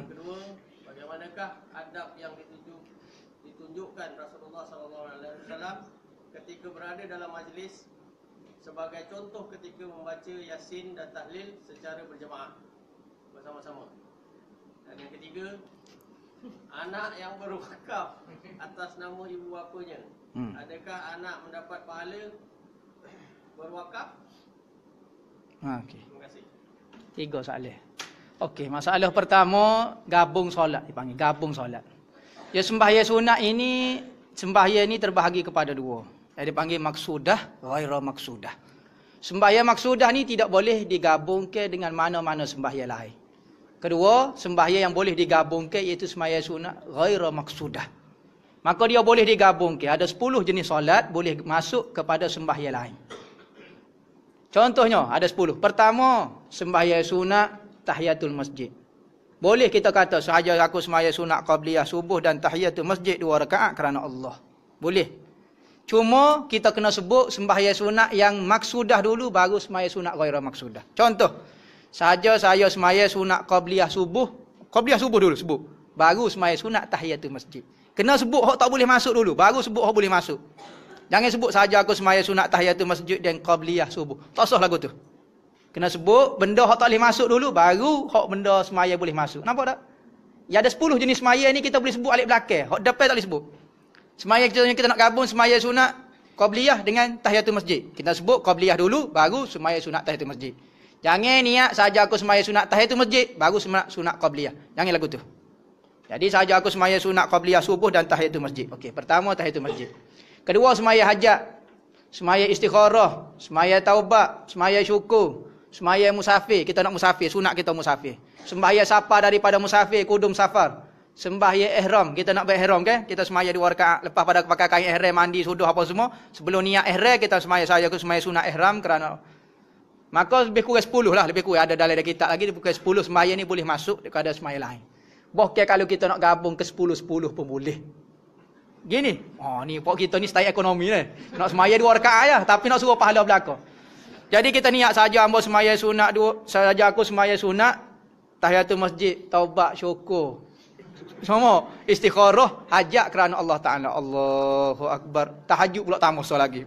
kedua bagaimanakah adab yang ditunjuk ditunjukkan Rasulullah sallallahu alaihi wasallam ketika berada dalam majlis sebagai contoh ketika membaca yasin dan tahlil secara berjemaah bersama-sama dan yang ketiga anak yang berwakaf atas nama ibu bapanya hmm. adakah anak mendapat pahala berwakaf ha ah, okay. terima kasih tiga soalan okey masalah pertama gabung solat dipanggil gabung solat ya sembahya sunat ini sembahya ini terbahagi kepada dua yang dipanggil maksudah wa'irah maksudah Sembahya maksudah ni tidak boleh digabungkan dengan mana-mana sembahya lain Kedua, sembahyang yang boleh digabungkan iaitu sembahyang sunat ghairah maksudah. Maka dia boleh digabungkan. Ada 10 jenis solat boleh masuk kepada sembahyang lain. Contohnya, ada 10. Pertama, sembahyang sunat tahiyatul masjid. Boleh kita kata sahaja aku sembahyang sunat qabliyah subuh dan tahiyatul masjid dua rakaat kerana Allah. Boleh. Cuma kita kena sebut sembahyang sunat yang maksudah dulu baru sembahyang sunat ghairah maksudah. Contoh, saja saya semaya sunat qabliyah subuh. Qabliyah subuh dulu sebut. Baru semaya sunat tahiyatul masjid. Kena sebut hak tak boleh masuk dulu. Baru sebut hak boleh masuk. Jangan sebut saja aku semaya sunat tahiyatul masjid dan qabliyah subuh. Tak sah lagu tu. Kena sebut benda hak tak boleh masuk dulu. Baru hak benda semaya boleh masuk. Nampak tak? Ya ada 10 jenis semaya ni kita boleh sebut alik belakang. Hak depan tak boleh sebut. Semaya kita, kita nak gabung semaya sunat qabliyah dengan tahiyatul masjid. Kita sebut qabliyah dulu baru semaya sunat tahiyatul masjid. Jangan niat saja aku semaya sunat tahiyat itu masjid, baru sunat sunat qabliyah. Jangan lagu tu. Jadi saja aku semaya sunat qabliyah subuh dan tahiyat itu masjid. Okey, pertama tahiyat itu masjid. Kedua semaya hajat, semaya istikharah, semaya taubat, semaya syukur, semaya musafir. Kita nak musafir, sunat kita musafir. Sembahya safar daripada musafir, kudum safar. Sembahya ihram, kita nak berihram kan? Kita semaya di warka lepas pada pakai kain ihram, mandi, suduh apa semua. Sebelum niat ihram, kita semaya saja aku semaya sunat ihram kerana Maka lebih kurang sepuluh lah. Lebih kurang ada dalam dari kitab lagi. Lebih kurang sepuluh semaya ni boleh masuk kepada semaya lain. Bahkan kalau kita nak gabung ke sepuluh sepuluh pun boleh. Gini. Oh ni pokok kita ni setiap ekonomi ni. Nak semaya dua rekaan je. Tapi nak suruh pahala belakang. Jadi kita niat saja ambil semaya sunat dua. Saja aku sembahyang sunat. Tahiyatul masjid. Taubat syukur. Sama. Istikharah hajat kerana Allah Ta'ala. Allahu Akbar. Tahajud pula tak masalah lagi.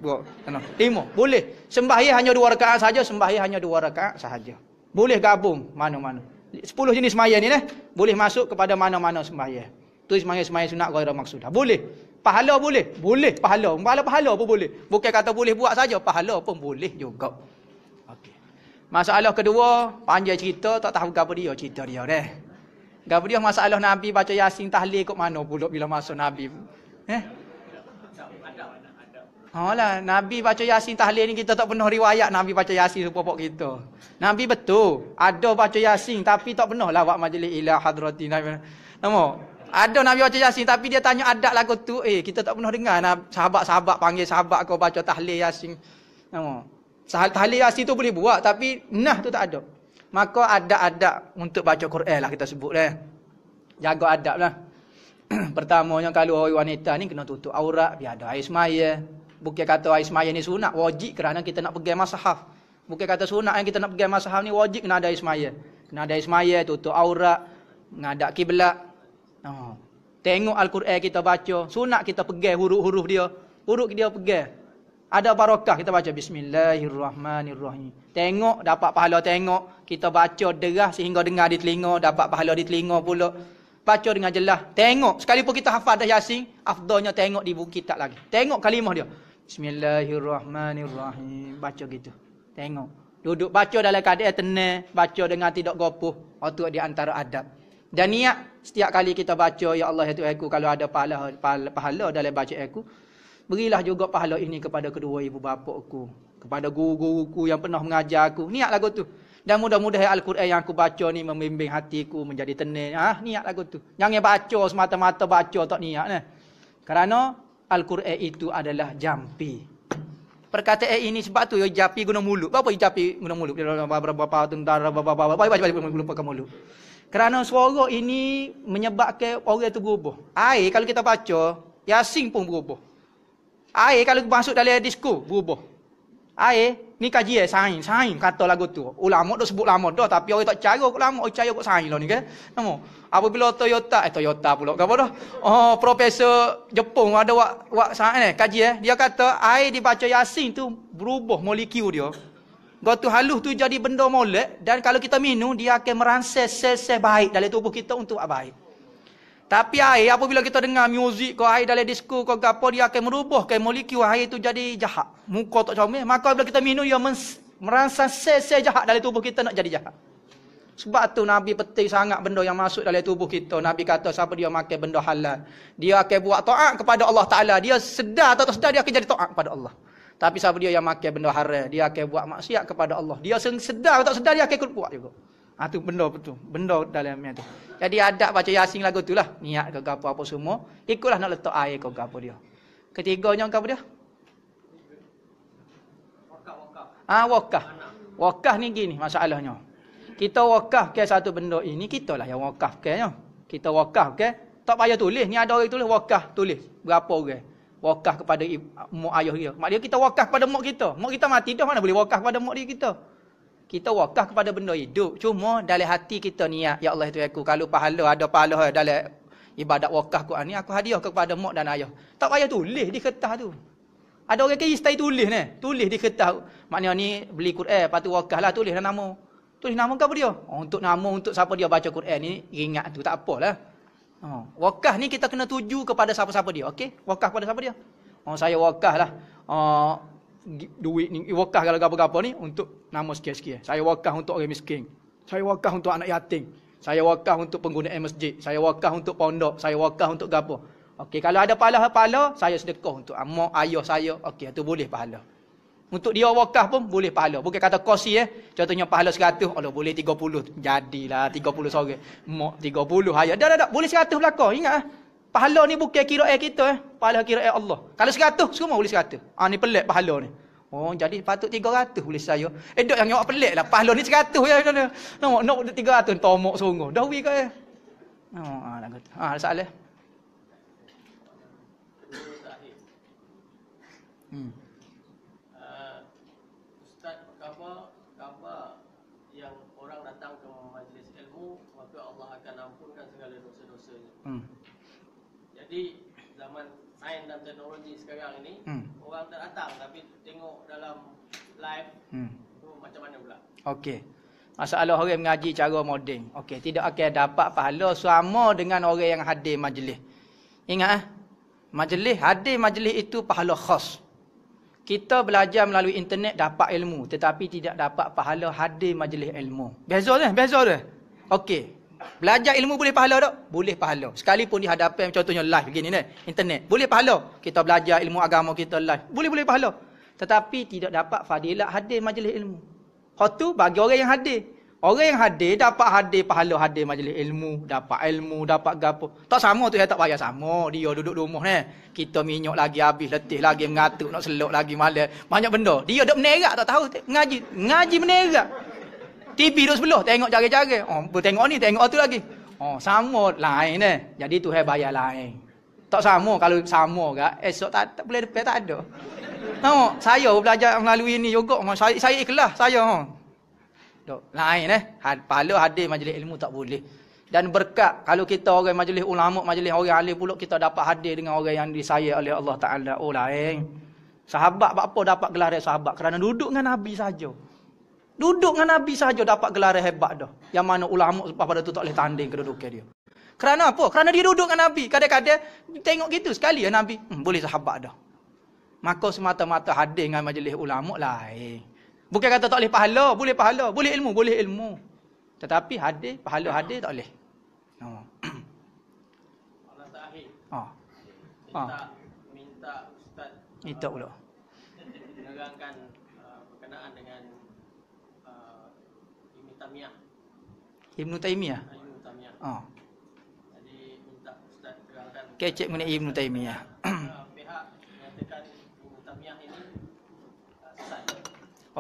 Lima. Boleh. Sembahyang hanya dua rakaat saja. Sembahyang hanya dua rakaat sahaja. Boleh gabung. Mana-mana. Sepuluh jenis sembahyang ni. Eh? Boleh masuk kepada mana-mana sembahyang. Itu sembahyang-sembahyang sunat gairah maksudah. Boleh. Pahala boleh? Boleh. Pahala. Pahala, pahala pun boleh. Bukan kata boleh buat saja. Pahala pun boleh juga. Okay. Masalah kedua, panjang cerita, tak tahu apa dia cerita dia. Deh. Gapo dia masalah Nabi baca Yasin tahlil kok mana pula bila masuk Nabi? Eh? Oh lah, Nabi baca Yasin tahlil ni kita tak pernah riwayat Nabi baca Yasin supaya kita. Nabi betul, ada baca Yasin tapi tak pernah lah buat majlis ilah hadrati Nabi. Nama? Ada Nabi baca Yasin tapi dia tanya adat lagu tu. Eh, kita tak pernah dengar sahabat-sahabat panggil sahabat kau baca tahlil Yasin. Nama? Tahlil Yasin tu boleh buat tapi nah tu tak ada maka adab-adab untuk baca Quran lah kita sebut lah. Jaga adab lah. Pertamanya kalau orang wanita ni kena tutup aurat, biar ada air semaya. Bukan kata air semaya ni sunat, wajib kerana kita nak pegang masahaf. Bukan kata sunat yang kita nak pegang masahaf ni wajib kena ada air semaya. Kena ada air semaya, tutup aurat, ngadak kiblat. Oh. Tengok Al-Quran kita baca, sunat kita pegang huruf-huruf dia. Huruf dia pegang ada barakah kita baca bismillahirrahmanirrahim tengok dapat pahala tengok kita baca deras sehingga dengar di telinga dapat pahala di telinga pula baca dengan jelas tengok sekalipun kita hafal dah yasin afdalnya tengok di buku kitab lagi tengok kalimah dia bismillahirrahmanirrahim baca gitu tengok duduk baca dalam keadaan tenang baca dengan tidak gopoh itu di antara adab dan niat setiap kali kita baca ya Allah ya Tuhanku kalau ada pahala pahala dalam baca aku berilah juga pahala ini kepada kedua ibu bapa aku, kepada guru-guruku yang pernah mengajar aku. Niat lagu tu. Dan mudah-mudahan Al-Quran yang aku baca ni membimbing hatiku menjadi tenang. Ah, ha? niat lagu tu. Jangan baca semata-mata baca tak niat nah. Kerana Al-Quran itu adalah jampi. Perkataan ini sebab tu ya, jampi guna mulut. Bapa jampi guna mulut? Berapa-berapa tentara, berapa-berapa. Baik-baik, guna mulut. Kerana suara ini menyebabkan orang itu berubah. Air kalau kita baca, Yasin ya, pun berubah. Air kalau masuk dalam disko berubah. Air ni kaji eh sain sain kata lagu tu. ulamak oh, dah sebut lama dah tapi orang tak cara kok lama, orang cara kok sain lah ni kan. Nama. Apabila Toyota eh Toyota pula gapo dah. Oh profesor Jepun ada wak wak sain eh kaji eh dia kata air dibaca Yasin tu berubah molekul dia. Gatu halus tu jadi benda molek dan kalau kita minum dia akan merangsai sel-sel baik dalam tubuh kita untuk buat baik. Tapi air apabila kita dengar muzik kau air dalam disco kau gapo dia akan merubahkan molekul air itu jadi jahat. Muka tak comel, maka bila kita minum dia mens- merangsang sel-sel jahat dalam tubuh kita nak jadi jahat. Sebab tu Nabi peti sangat benda yang masuk dalam tubuh kita. Nabi kata siapa dia makan benda halal. Dia akan buat taat kepada Allah Ta'ala. Dia sedar atau tak sedar dia akan jadi taat kepada Allah. Tapi siapa dia yang makan benda haram. Dia akan buat maksiat kepada Allah. Dia sedar atau tak sedar dia akan ikut buat juga. Ha tu benda betul. Benda dalam yang tu. Jadi adab baca Yasin lagu tu lah. Niat ke apa apa semua. Ikutlah nak letak air ke apa dia. Ketiganya apa dia? Wakah. Ah ha, wakah. Wakah ni gini masalahnya. Kita wakah ke satu benda ini. Ya. Kita lah yang wakah ke. Kita wakah ke. Tak payah tulis. Ni ada orang tulis wakah. Tulis. Berapa orang. Wakah kepada mu ayah dia. Mak dia kita wakah kepada mu kita. Mu kita mati dah mana boleh wakah kepada mu dia kita kita wakah kepada benda hidup cuma dalam hati kita niat ya, ya Allah itu aku kalau pahala ada pahala dalam ibadat wakah Quran ni aku hadiah kepada mak dan ayah tak payah tulis di kertas tu ada orang kaya istai tulis ni tulis di kertas maknanya ni beli Quran eh, patu wakaf lah tulis nama tulis nama kau dia oh, untuk nama untuk siapa dia baca Quran ni ingat tu tak apalah oh. Wakah ni kita kena tuju kepada siapa-siapa dia okey wakah kepada siapa dia oh saya wakah lah oh, duit ni, wakah kalau apa-apa ni untuk nama sekian-sekian. Saya wakah untuk orang miskin. Saya wakah untuk anak yatim. Saya wakah untuk pengguna masjid. Saya wakah untuk pondok. Saya wakah untuk apa. Okey, kalau ada pahala-pahala, saya sedekah untuk amak, ayah saya. Okey, itu boleh pahala. Untuk dia wakah pun boleh pahala. Bukan kata kosi eh. Contohnya pahala 100, Allah boleh 30. Jadilah 30 sore. Mak 30 ayah. Dah, dah, dah. Boleh 100 belakang. Ingat ah. Eh? Pahala ni bukan kira eh kita eh. Pahala kira air Allah. Kalau seratus, semua boleh seratus. Ha, ni pelik pahala ni. Oh, jadi patut tiga ratus boleh saya. Eh, duk yang awak pelik lah. Pahala ni seratus ya. Nak no, no, no, tiga ratus, tomok sungguh. Dah wik kau ya. Oh, ah lah kata. Ha, ah, salah. Hmm. Jadi zaman sains dan teknologi sekarang ini hmm. orang tak datang tapi tengok dalam live hmm. tu macam mana pula? Okey. Masalah orang mengaji cara moden. Okey, tidak akan okay. dapat pahala sama dengan orang yang hadir majlis. Ingat eh? Majlis hadir majlis itu pahala khas. Kita belajar melalui internet dapat ilmu tetapi tidak dapat pahala hadir majlis ilmu. Beza dia, beza dia. Okey, Belajar ilmu boleh pahala tak? Boleh pahala. Sekalipun dihadapi contohnya live begini ni, internet. Boleh pahala. Kita belajar ilmu agama kita live. Boleh-boleh pahala. Tetapi tidak dapat fadilat hadir majlis ilmu. Hal tu bagi orang yang hadir. Orang yang hadir dapat hadir pahala hadir majlis ilmu, dapat ilmu, dapat gapo. Tak sama tu saya tak payah sama. Dia duduk rumah ni. Kita minyak lagi habis, letih lagi, mengatuk, nak selok lagi malam. Banyak benda. Dia duduk menerak tak tahu. Ngaji, ngaji menerak. TV duduk sebelah tengok cara-cara. Oh, tengok ni, tengok tu lagi. Oh, sama lain ni. Eh. Jadi tu hai bayar lain. Tak sama kalau sama ke, esok tak, tak boleh depan tak ada. Tahu, saya belajar melalui ni juga. Oh, saya, saya ikhlas, saya. Oh. Tak, lain ni. Eh. Had, pala hadir majlis ilmu tak boleh. Dan berkat kalau kita orang majlis ulama, majlis orang alih pula, kita dapat hadir dengan orang yang disayang oleh Allah Ta'ala. Oh, lain. Sahabat apa dapat gelar sahabat? Kerana duduk dengan Nabi saja. Duduk dengan Nabi sahaja dapat gelaran hebat dah. Yang mana ulama sebab pada tu tak boleh tanding kedudukan dia. Kerana apa? Kerana dia duduk dengan Nabi. Kadang-kadang tengok gitu sekali ya Nabi. Hmm, boleh sahabat dah. Maka semata-mata hadir dengan majlis ulama lain. Bukan kata tak boleh pahala. Boleh pahala. Boleh ilmu. Boleh ilmu. Tetapi hadir, pahala hadir tak boleh. No. Oh. Oh. Minta, minta Ustaz. Minta pula. Uh, Ibn Taymiyah. Ibn Oh. Jadi minta Ustaz terangkan. Okay, mengenai Ibn Taymiyah. Ah, ah,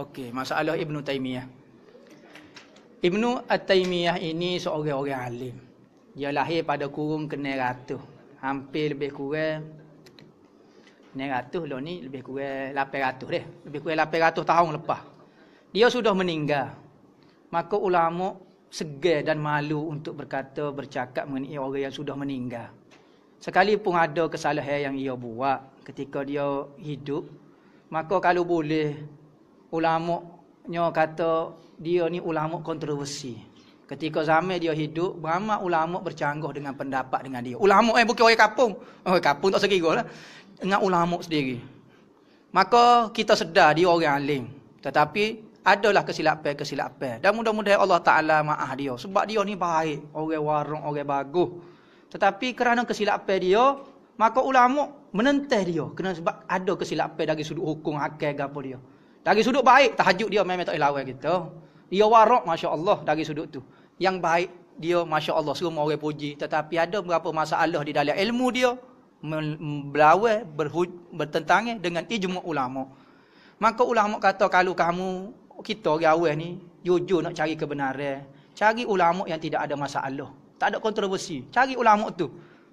Okey, masalah Ibn Taymiyah. Ibn At-Taymiyah ini seorang orang alim. Dia lahir pada kurung kena ratu. Hampir lebih kurang. Kena ratu lho ni lebih kurang 800 deh. Lebih kurang 800 tahun lepas. Dia sudah meninggal. Maka ulama segar dan malu untuk berkata bercakap mengenai orang yang sudah meninggal. Sekalipun ada kesalahan yang ia buat ketika dia hidup, maka kalau boleh ulama kata dia ni ulama kontroversi. Ketika zaman dia hidup, ramai ulama bercanggah dengan pendapat dengan dia. Ulama eh bukan orang kapung oh, kampung tak sekira lah. Dengan ulama sendiri. Maka kita sedar dia orang alim. Tetapi adalah kesilapan-kesilapan. Dan mudah-mudahan Allah Ta'ala maaf dia. Sebab dia ni baik. Orang warung, orang bagus. Tetapi kerana kesilapan dia, maka ulama menentang dia. Kena sebab ada kesilapan dari sudut hukum, hakai, apa dia. Dari sudut baik, tahajud dia memang tak boleh lawan kita. Dia warung, Masya Allah, dari sudut tu. Yang baik, dia Masya Allah, semua orang puji. Tetapi ada beberapa masalah di dalam ilmu dia, berlawan, bertentangan dengan ijma ulama. Maka ulama kata kalau kamu kita orang awal ni jujur nak cari kebenaran. Cari ulama yang tidak ada masalah. Tak ada kontroversi. Cari ulama tu.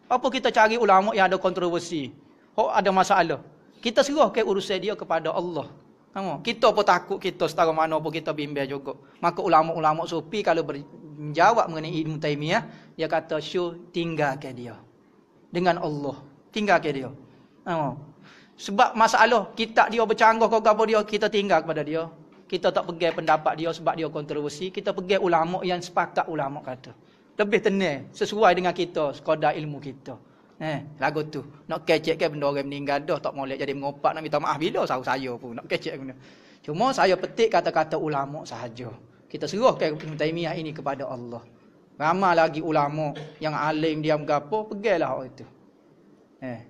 Apa kita cari ulama yang ada kontroversi? Oh ada masalah. Kita serahkan urusan dia kepada Allah. kita apa takut kita setara mana pun kita bimbang juga. Maka ulama-ulama sufi kalau ber, menjawab mengenai ilmu taimiyah, dia kata tinggal ke dia. Dengan Allah. tinggal ke dia. Sebab masalah kita dia bercanggah kau dia, kita tinggal kepada dia kita tak pegang pendapat dia sebab dia kontroversi, kita pegang ulama yang sepakat ulama kata. Lebih tenang sesuai dengan kita, sekadar ilmu kita. Eh, lagu tu. Nak kecek kan benda orang meninggal dah tak molek jadi mengopak nak minta maaf bila sahur saya pun nak kecek benda. Cuma saya petik kata-kata ulama sahaja. Kita serahkan Ibnu Taimiyah ini kepada Allah. Ramai lagi ulama yang alim dia mengapa, pergilah orang itu. Eh.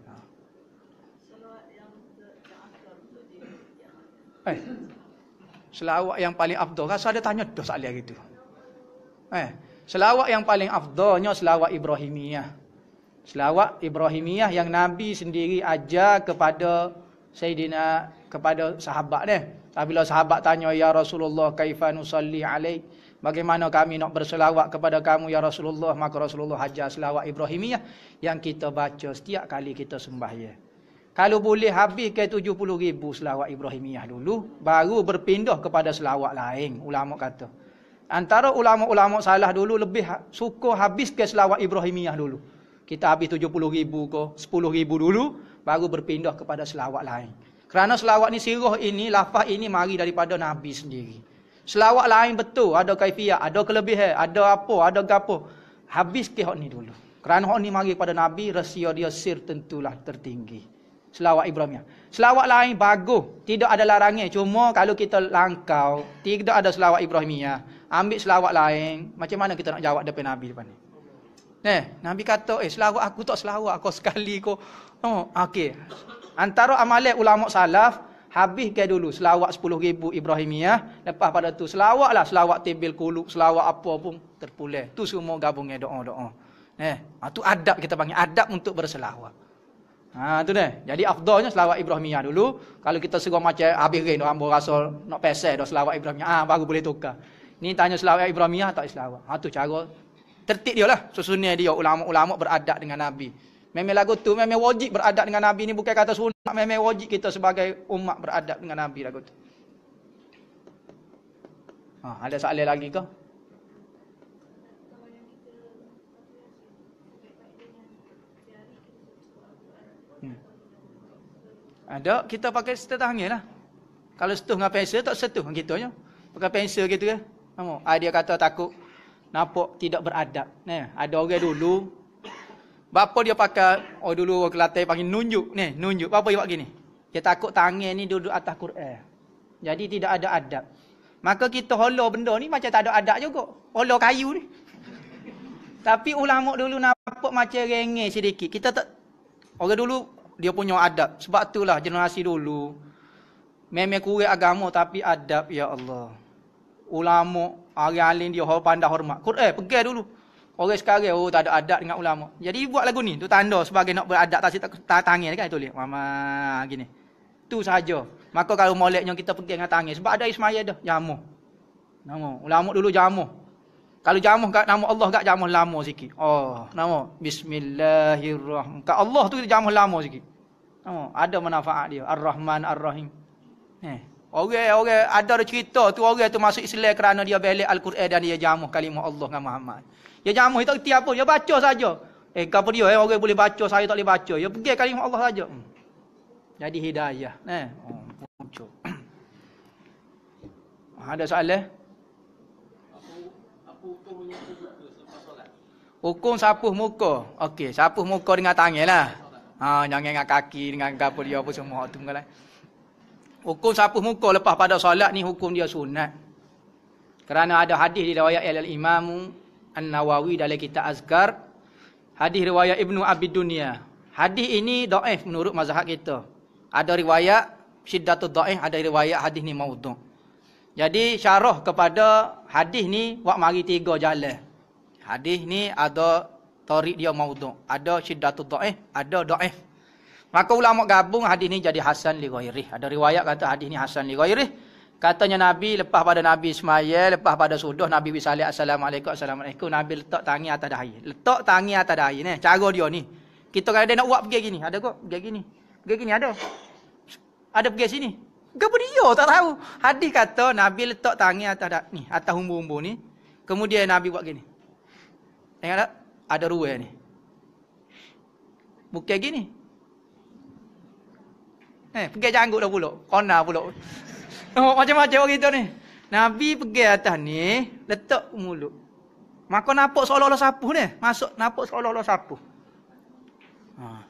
Ha. Eh selawat yang paling afdal. Rasa dia tanya dah soalan gitu. Eh, selawat yang paling afdalnya selawat Ibrahimiyah. Selawat Ibrahimiyah yang Nabi sendiri ajar kepada Sayyidina kepada sahabat dia. Tapi bila sahabat tanya ya Rasulullah kaifa nusalli alaih. Bagaimana kami nak berselawat kepada kamu ya Rasulullah? Maka Rasulullah hajar selawat Ibrahimiyah yang kita baca setiap kali kita sembahyang. Kalau boleh habiskan puluh ribu selawat Ibrahimiyah dulu. Baru berpindah kepada selawat lain. Ulama kata. Antara ulama-ulama salah dulu lebih ha- suka habiskan selawat Ibrahimiyah dulu. Kita habis tujuh puluh ribu ke sepuluh ribu dulu. Baru berpindah kepada selawat lain. Kerana selawat ni siruh ini, lafaz ini mari daripada Nabi sendiri. Selawat lain betul. Ada kaifiyah, ada kelebihan, ada apa, ada gapo. Habiskan hak ni dulu. Kerana hak ni mari kepada Nabi, rahsia dia sir tentulah tertinggi selawat Ibrahimiyah. Selawat lain bagus, tidak ada larangnya. Cuma kalau kita langkau, tidak ada selawat Ibrahimiyah. Ambil selawat lain, macam mana kita nak jawab depan Nabi depan ni? Eh, Nabi kata, eh selawat aku tak selawat, aku sekali kau. Oh, okey. Antara amalan ulama salaf, habis ke dulu selawat 10000 Ibrahimiyah, lepas pada tu selawatlah, selawat tibil kuluk, selawat apa pun terpulih. Tu semua gabungnya dengan doa-doa. Eh, ah, tu adab kita panggil adab untuk berselawat. Ha tu dah. Jadi afdalnya selawat Ibrahimiyah dulu. Kalau kita serong macam ah, habis gerin orang berasa nak pesel dah selawat Ibrahimiyah. Ah ha, baru boleh tukar. Ni tanya selawat Ibrahimiyah tak selawat. Ha tu cara tertib dia lah. Susunnya dia ulama-ulama beradab dengan Nabi. Memang lagu tu memang wajib beradab dengan Nabi ni bukan kata sunat. Memang wajib kita sebagai umat beradab dengan Nabi lagu tu. Ha, ada soalan lagi ke? Ada ah, kita pakai setetah angin lah. Kalau setuh dengan pensel tak setuh gitu aja. Pakai pensel gitu ke? Kamu. Ah, dia kata takut nampak tidak beradab. Ya, ada orang dulu bapa dia pakai oh dulu orang Kelantan panggil nunjuk ni, nunjuk. Bapa dia buat gini. Dia takut tangan ni duduk atas Quran. Jadi tidak ada adab. Maka kita hola benda ni macam tak ada adab juga. Hola kayu ni. Tapi ulama dulu nampak macam rengeng sedikit. Kita tak orang dulu dia punya adab. Sebab itulah generasi dulu memang kurang agama tapi adab ya Allah. Ulama orang alim dia hormat pandai hormat. Eh pergi dulu. Orang sekarang oh tak ada adab dengan ulama. Jadi buat lagu ni tu tanda sebagai nak beradab tak tak tangis kan tulis. Mama gini. Tu saja. Maka kalau moleknya kita pergi dengan tangis sebab ada ismail dah jamu. Nama ulama dulu jamu. Kalau jamuh kat nama Allah kat jamuh lama sikit. Oh, nama Bismillahirrahmanirrahim. Kat Allah tu kita jamuh lama sikit. Nama ada manfaat dia. Ar-Rahman Ar-Rahim. Eh. Orang orang ada ada cerita tu orang tu masuk Islam kerana dia belik Al-Quran dan dia jamuh kalimah Allah dengan Muhammad. Dia jamuh itu tiap pun dia baca saja. Eh kenapa dia eh, orang boleh baca saya tak boleh baca. Dia pergi kalimah Allah saja. Hmm. Jadi hidayah. Eh. Oh, ada soalan? Eh? Hukum sapuh muka. Okey, sapuh muka dengan tangan lah. Ha, jangan dengan kaki, dengan kapal dia apa semua. Tu mengalai. Hukum sapuh muka lepas pada solat ni hukum dia sunat. Kerana ada hadis di riwayat Al-Imamu An-Nawawi dalam kitab Azkar. Hadis riwayat Ibnu Abi Dunia. Hadis ini da'if menurut mazhab kita. Ada riwayat syiddatul da'if, ada riwayat hadis ni maudu. Jadi syarah kepada hadis ni buat mari tiga jalan. Hadis ni ada tarik dia maudhu', ada syiddatud dhaif, ada dhaif. Maka ulama gabung hadis ni jadi hasan li ghairih. Ada riwayat kata hadis ni hasan li ghairih. Katanya Nabi lepas pada Nabi Ismail, lepas pada sudah Nabi bisalih assalamualaikum assalamualaikum Nabi letak tangan atas dahi. Letak tangan atas dahi ni cara dia ni. Kita kalau dia nak buat pergi gini, ada kok pergi gini. Pergi gini ada. Ada pergi sini. Gapo dia tak tahu. Hadis kata Nabi letak tangan atas dak ni, atas umbur-umbur ni. Kemudian Nabi buat gini. Tengok tak? Ada ruai ni. Bukan gini. Eh, pergi janggut dah pula. Kona pula. Nampak macam-macam orang kita ni. Nabi pergi atas ni, letak mulut. Maka nampak seolah-olah sapu ni. Masuk nampak seolah-olah sapu. Ha.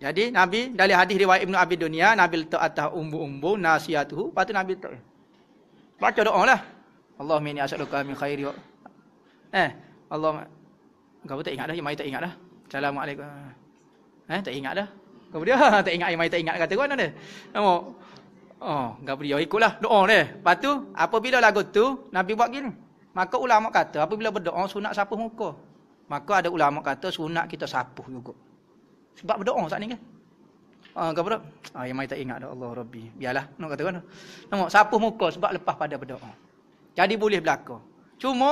Jadi Nabi dari hadis riwayat Ibnu Abi Dunia, Nabi letak atas umbu-umbu nasiatuhu, lepas tu Nabi letak. Baca doa lah. Allah inni as'aluka min khairi wa Eh, Allah kau tak ingat dah, mai tak ingat dah. Assalamualaikum. Eh, tak ingat dah. Kau dia tak ingat, mai tak ingat kata kau mana dia? Nama Oh, gapo oh, dia ikutlah doa dia. Lepas tu apabila lagu tu Nabi buat gini. Maka ulama kata apabila berdoa sunat sapuh muka. Maka ada ulama kata sunat kita sapuh juga. Sebab berdoa saat ni kan. Ah uh, kabar. Ah yang mai tak ingat dah Allah Rabbi. Biarlah nak kata kan. Nama siapa muka sebab lepas pada berdoa. Jadi boleh berlaku. Cuma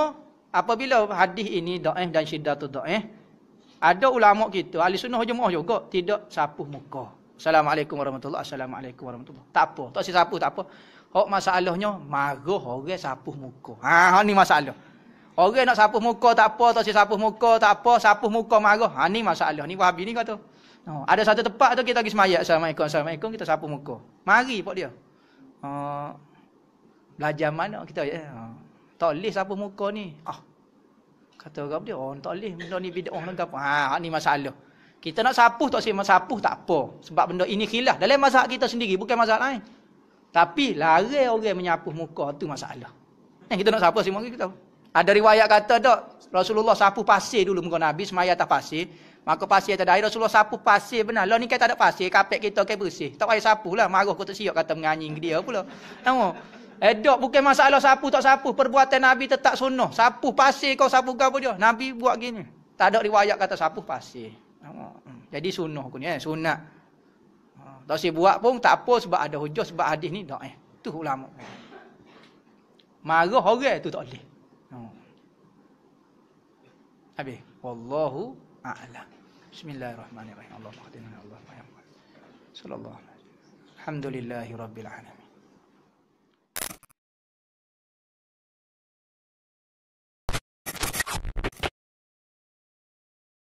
apabila hadis ini dhaif dan syiddatul dhaif ada ulama kita ahli sunnah jemaah juga tidak sapu muka. Assalamualaikum warahmatullahi wabarakatuh. Assalamualaikum warahmatullahi Tak apa, tak si sapu tak apa. Hak masalahnya marah orang sapu muka. Ha hak ni masalah. Orang nak sapu muka tak apa, tak si sapu muka tak apa, sapuh muka marah. Ha ni masalah ni Wahabi ni kata. Oh, ada satu tempat tu kita pergi semayak. Assalamualaikum, Assalamualaikum. Kita sapu muka. Mari pak dia. Oh, belajar mana kita. Ya? Oh, tak boleh sapu muka ni. Oh. Kata orang dia, oh, tak boleh. Benda ni bida'ah oh, apa. ni masalah. Kita nak sapu, tak sebab sapu, tak apa. Sebab benda ini khilaf. Dalam masalah kita sendiri, bukan masalah lain. Tapi, lari orang menyapu muka tu masalah. Eh, kita nak sapu, sebab kita. Ada riwayat kata tak, Rasulullah sapu pasir dulu muka Nabi, semayat atas pasir. Maka pasir tak ada air. Rasulullah sapu pasir benar. Lah ni kan tak ada pasir. Kapek kita kan bersih. Tak payah sapu lah. Marah kau tak siap kata menganying dia pula. Tahu? Edok bukan masalah sapu tak sapu. Perbuatan Nabi tetap sunnah. Sapu pasir kau sapu kau pun dia. Nabi buat gini. Tak ada riwayat kata sapu pasir. Tahu? Hmm. Jadi sunnah aku ni. Eh? Sunat. Hmm. Tak si buat pun tak apa sebab ada hujah. Sebab hadis ni tak eh. Tu ulama. Marah orang tu tak boleh. Habis. Wallahu أعلى بسم الله الرحمن الرحيم اللهم اهدنا اللهم صلى الله عليه وسلم الحمد لله رب العالمين